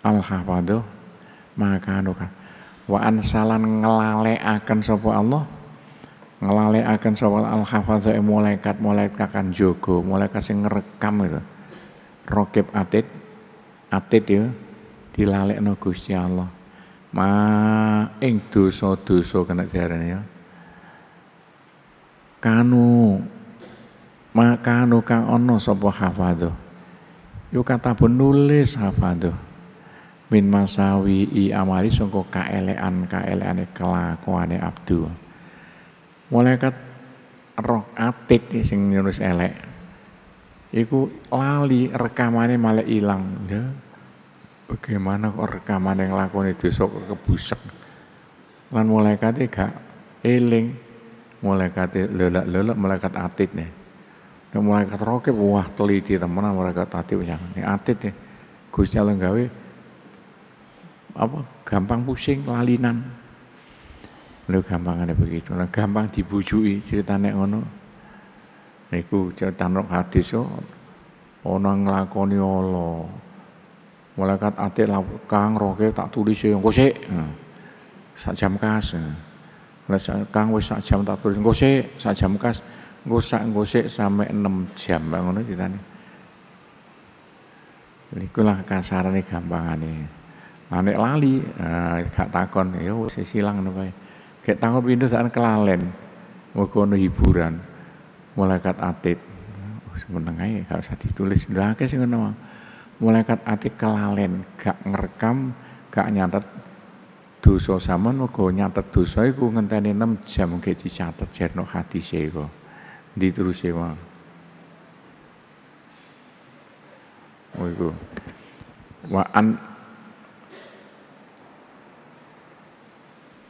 al maka nuka wa ansalan ngelalekaken sapa Allah ngelalekaken sapa al e malaikat malaikat kakan jogo malaikat sing ngrekam itu rokib atid atid ya dilalekno Gusti Allah. Ma ing dosa-dosa kena diarani ya. Kanu ma kanu kang ana sapa hafadhu. Yo kata penulis hafado Min masawi i amari sangka kaelean kaeleane kelakuane abdu. Malaikat roh atik sing nulis elek. Iku lali rekamane malah ilang. Ya bagaimana kok rekaman yang lakoni dosa kok kebusak, lan malaikate gak eling mulai malaikate lelak-lelak kate atit nih dan mulai malaikat rokep wah teliti temenan kate atit ini atit nih Gusti Allah gawe apa gampang pusing lalinan lu gampang ada begitu nah, gampang dibujui ceritane ono. niku cerita hati so, onang ngelakoni Allah malaikat ati kang roke tak tulis yo ya. engko sik hmm. sak jam kas hmm. les kang wis sak jam tak tulis engko sik sak jam kas engko sak engko sik sampe 6 jam ngono ditane lah kasarane gampangane. Anek lali, nah, gak takon, ya wis silang napa. Gek takon pindho sak kelalen. Muga ono hiburan. Malaikat atit. Meneng ae gak usah ditulis. Lah akeh sing ngono malaikat ati kelalen gak ngerekam gak nyatet dosa saman mergo nyatet dosa iku ngenteni 6 jam gak dicatet jerno hadise iku di terus sewa Oh iku wa an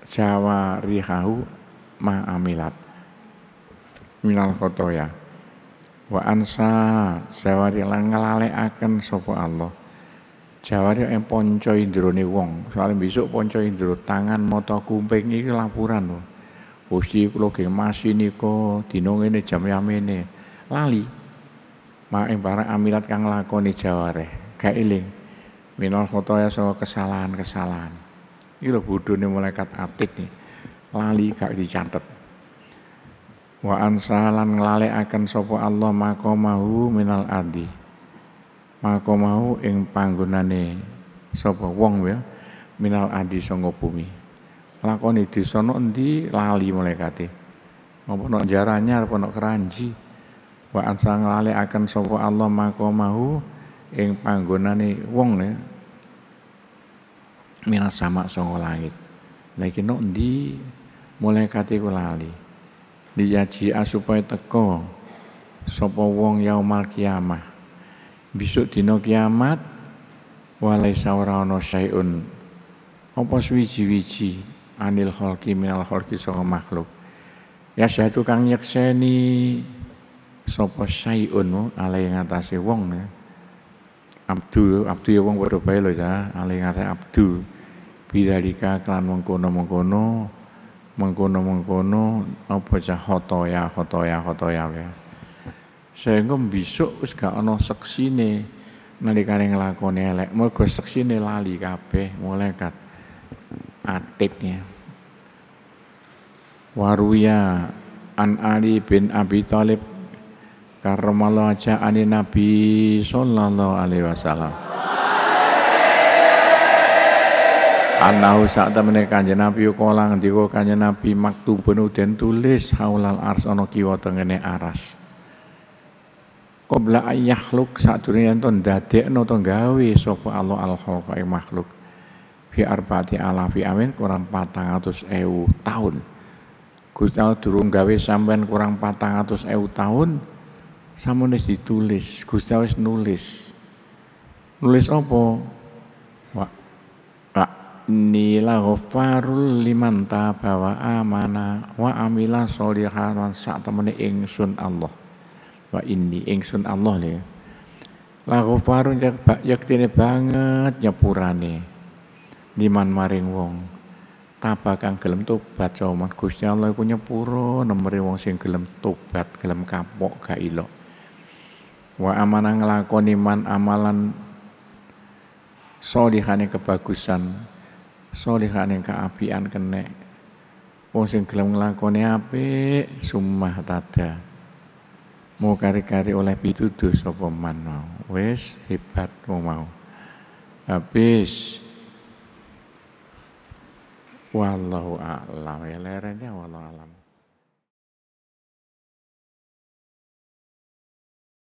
jawarihahu ma amilat minal khotoyah wa ansa jawari lan akan sapa Allah jawari ing indro ni wong soalnya besok ponco indro tangan moto kuping ini laporan lho Gusti kula ge masinika dina ngene jam yamene lali maing para amilat kang lakoni jaware gak eling minal khotoya saka kesalahan-kesalahan iki lho bodhone malaikat atik nih lali gak dicatet wa ansalan akan sopo Allah maqamahu minal adi maqamahu ing panggunane sopo wong ya minal adi songo bumi lakoni itu sono endi lali malaikate apa no jaranya apa no keranji wa ansalan akan sopo Allah maqamahu ing panggunane wong ya minas sama songo langit lagi no nok endi malaikate ku lali Diyaji asupai teko sopo wong yaumal kiamah besok dino kiamat walai ora ana syai'un apa suwiji-wiji anil holki minal holki soko makhluk ya syaitu kang nyekseni sapa syai'un alai ngatasi wong ya abdu abdu ya wong padha bae lho ya alai ngatasé abdu bidalika kelan mengkono-mengkono mengkono-mengkono apa cah hotoya hotoya hotoya ya. saya Sehingga besok us gak ana seksine nalikane nglakoni elek, saksi ne lali kape mulai kat atiknya Waruya an Ali bin Abi Thalib karomalo aja ani Nabi sallallahu alaihi wasallam. Anahu saat temene Kanjeng Nabi kala ngendika Kanjeng Nabi penuh dan tulis haulal ars ono kiwa tengene aras. Qabla saat sadurunge ento ndadekno no gawe sopo Allah al khalqa makhluk. Fi arbati alafi amin kurang patang eu tahun. Gusti Allah turun gawe sampean kurang patang eu tahun Samunis ditulis. Gusti Allah nulis. Nulis apa? nila ghafarul liman wa amana wa amila sholihan wa sak temene ingsun Allah wa inni ingsun Allah le la ghafarun yaktine banget nyepurane liman maring wong taba kang gelem tobat soman Gusti Allah iku nyepuro nemeri wong sing gelem tobat gelem kapok gak ilok wa amana nglakoni man amalan solihane kebagusan salihah yang an kene. Wong sing gelem nglakoni apik sumah tada. Mau kari-kari oleh pituduh sapa man mau. Wis hebat mau. mau, Habis. Wallahu a'lam. Ya lerenya wallahu a'lam.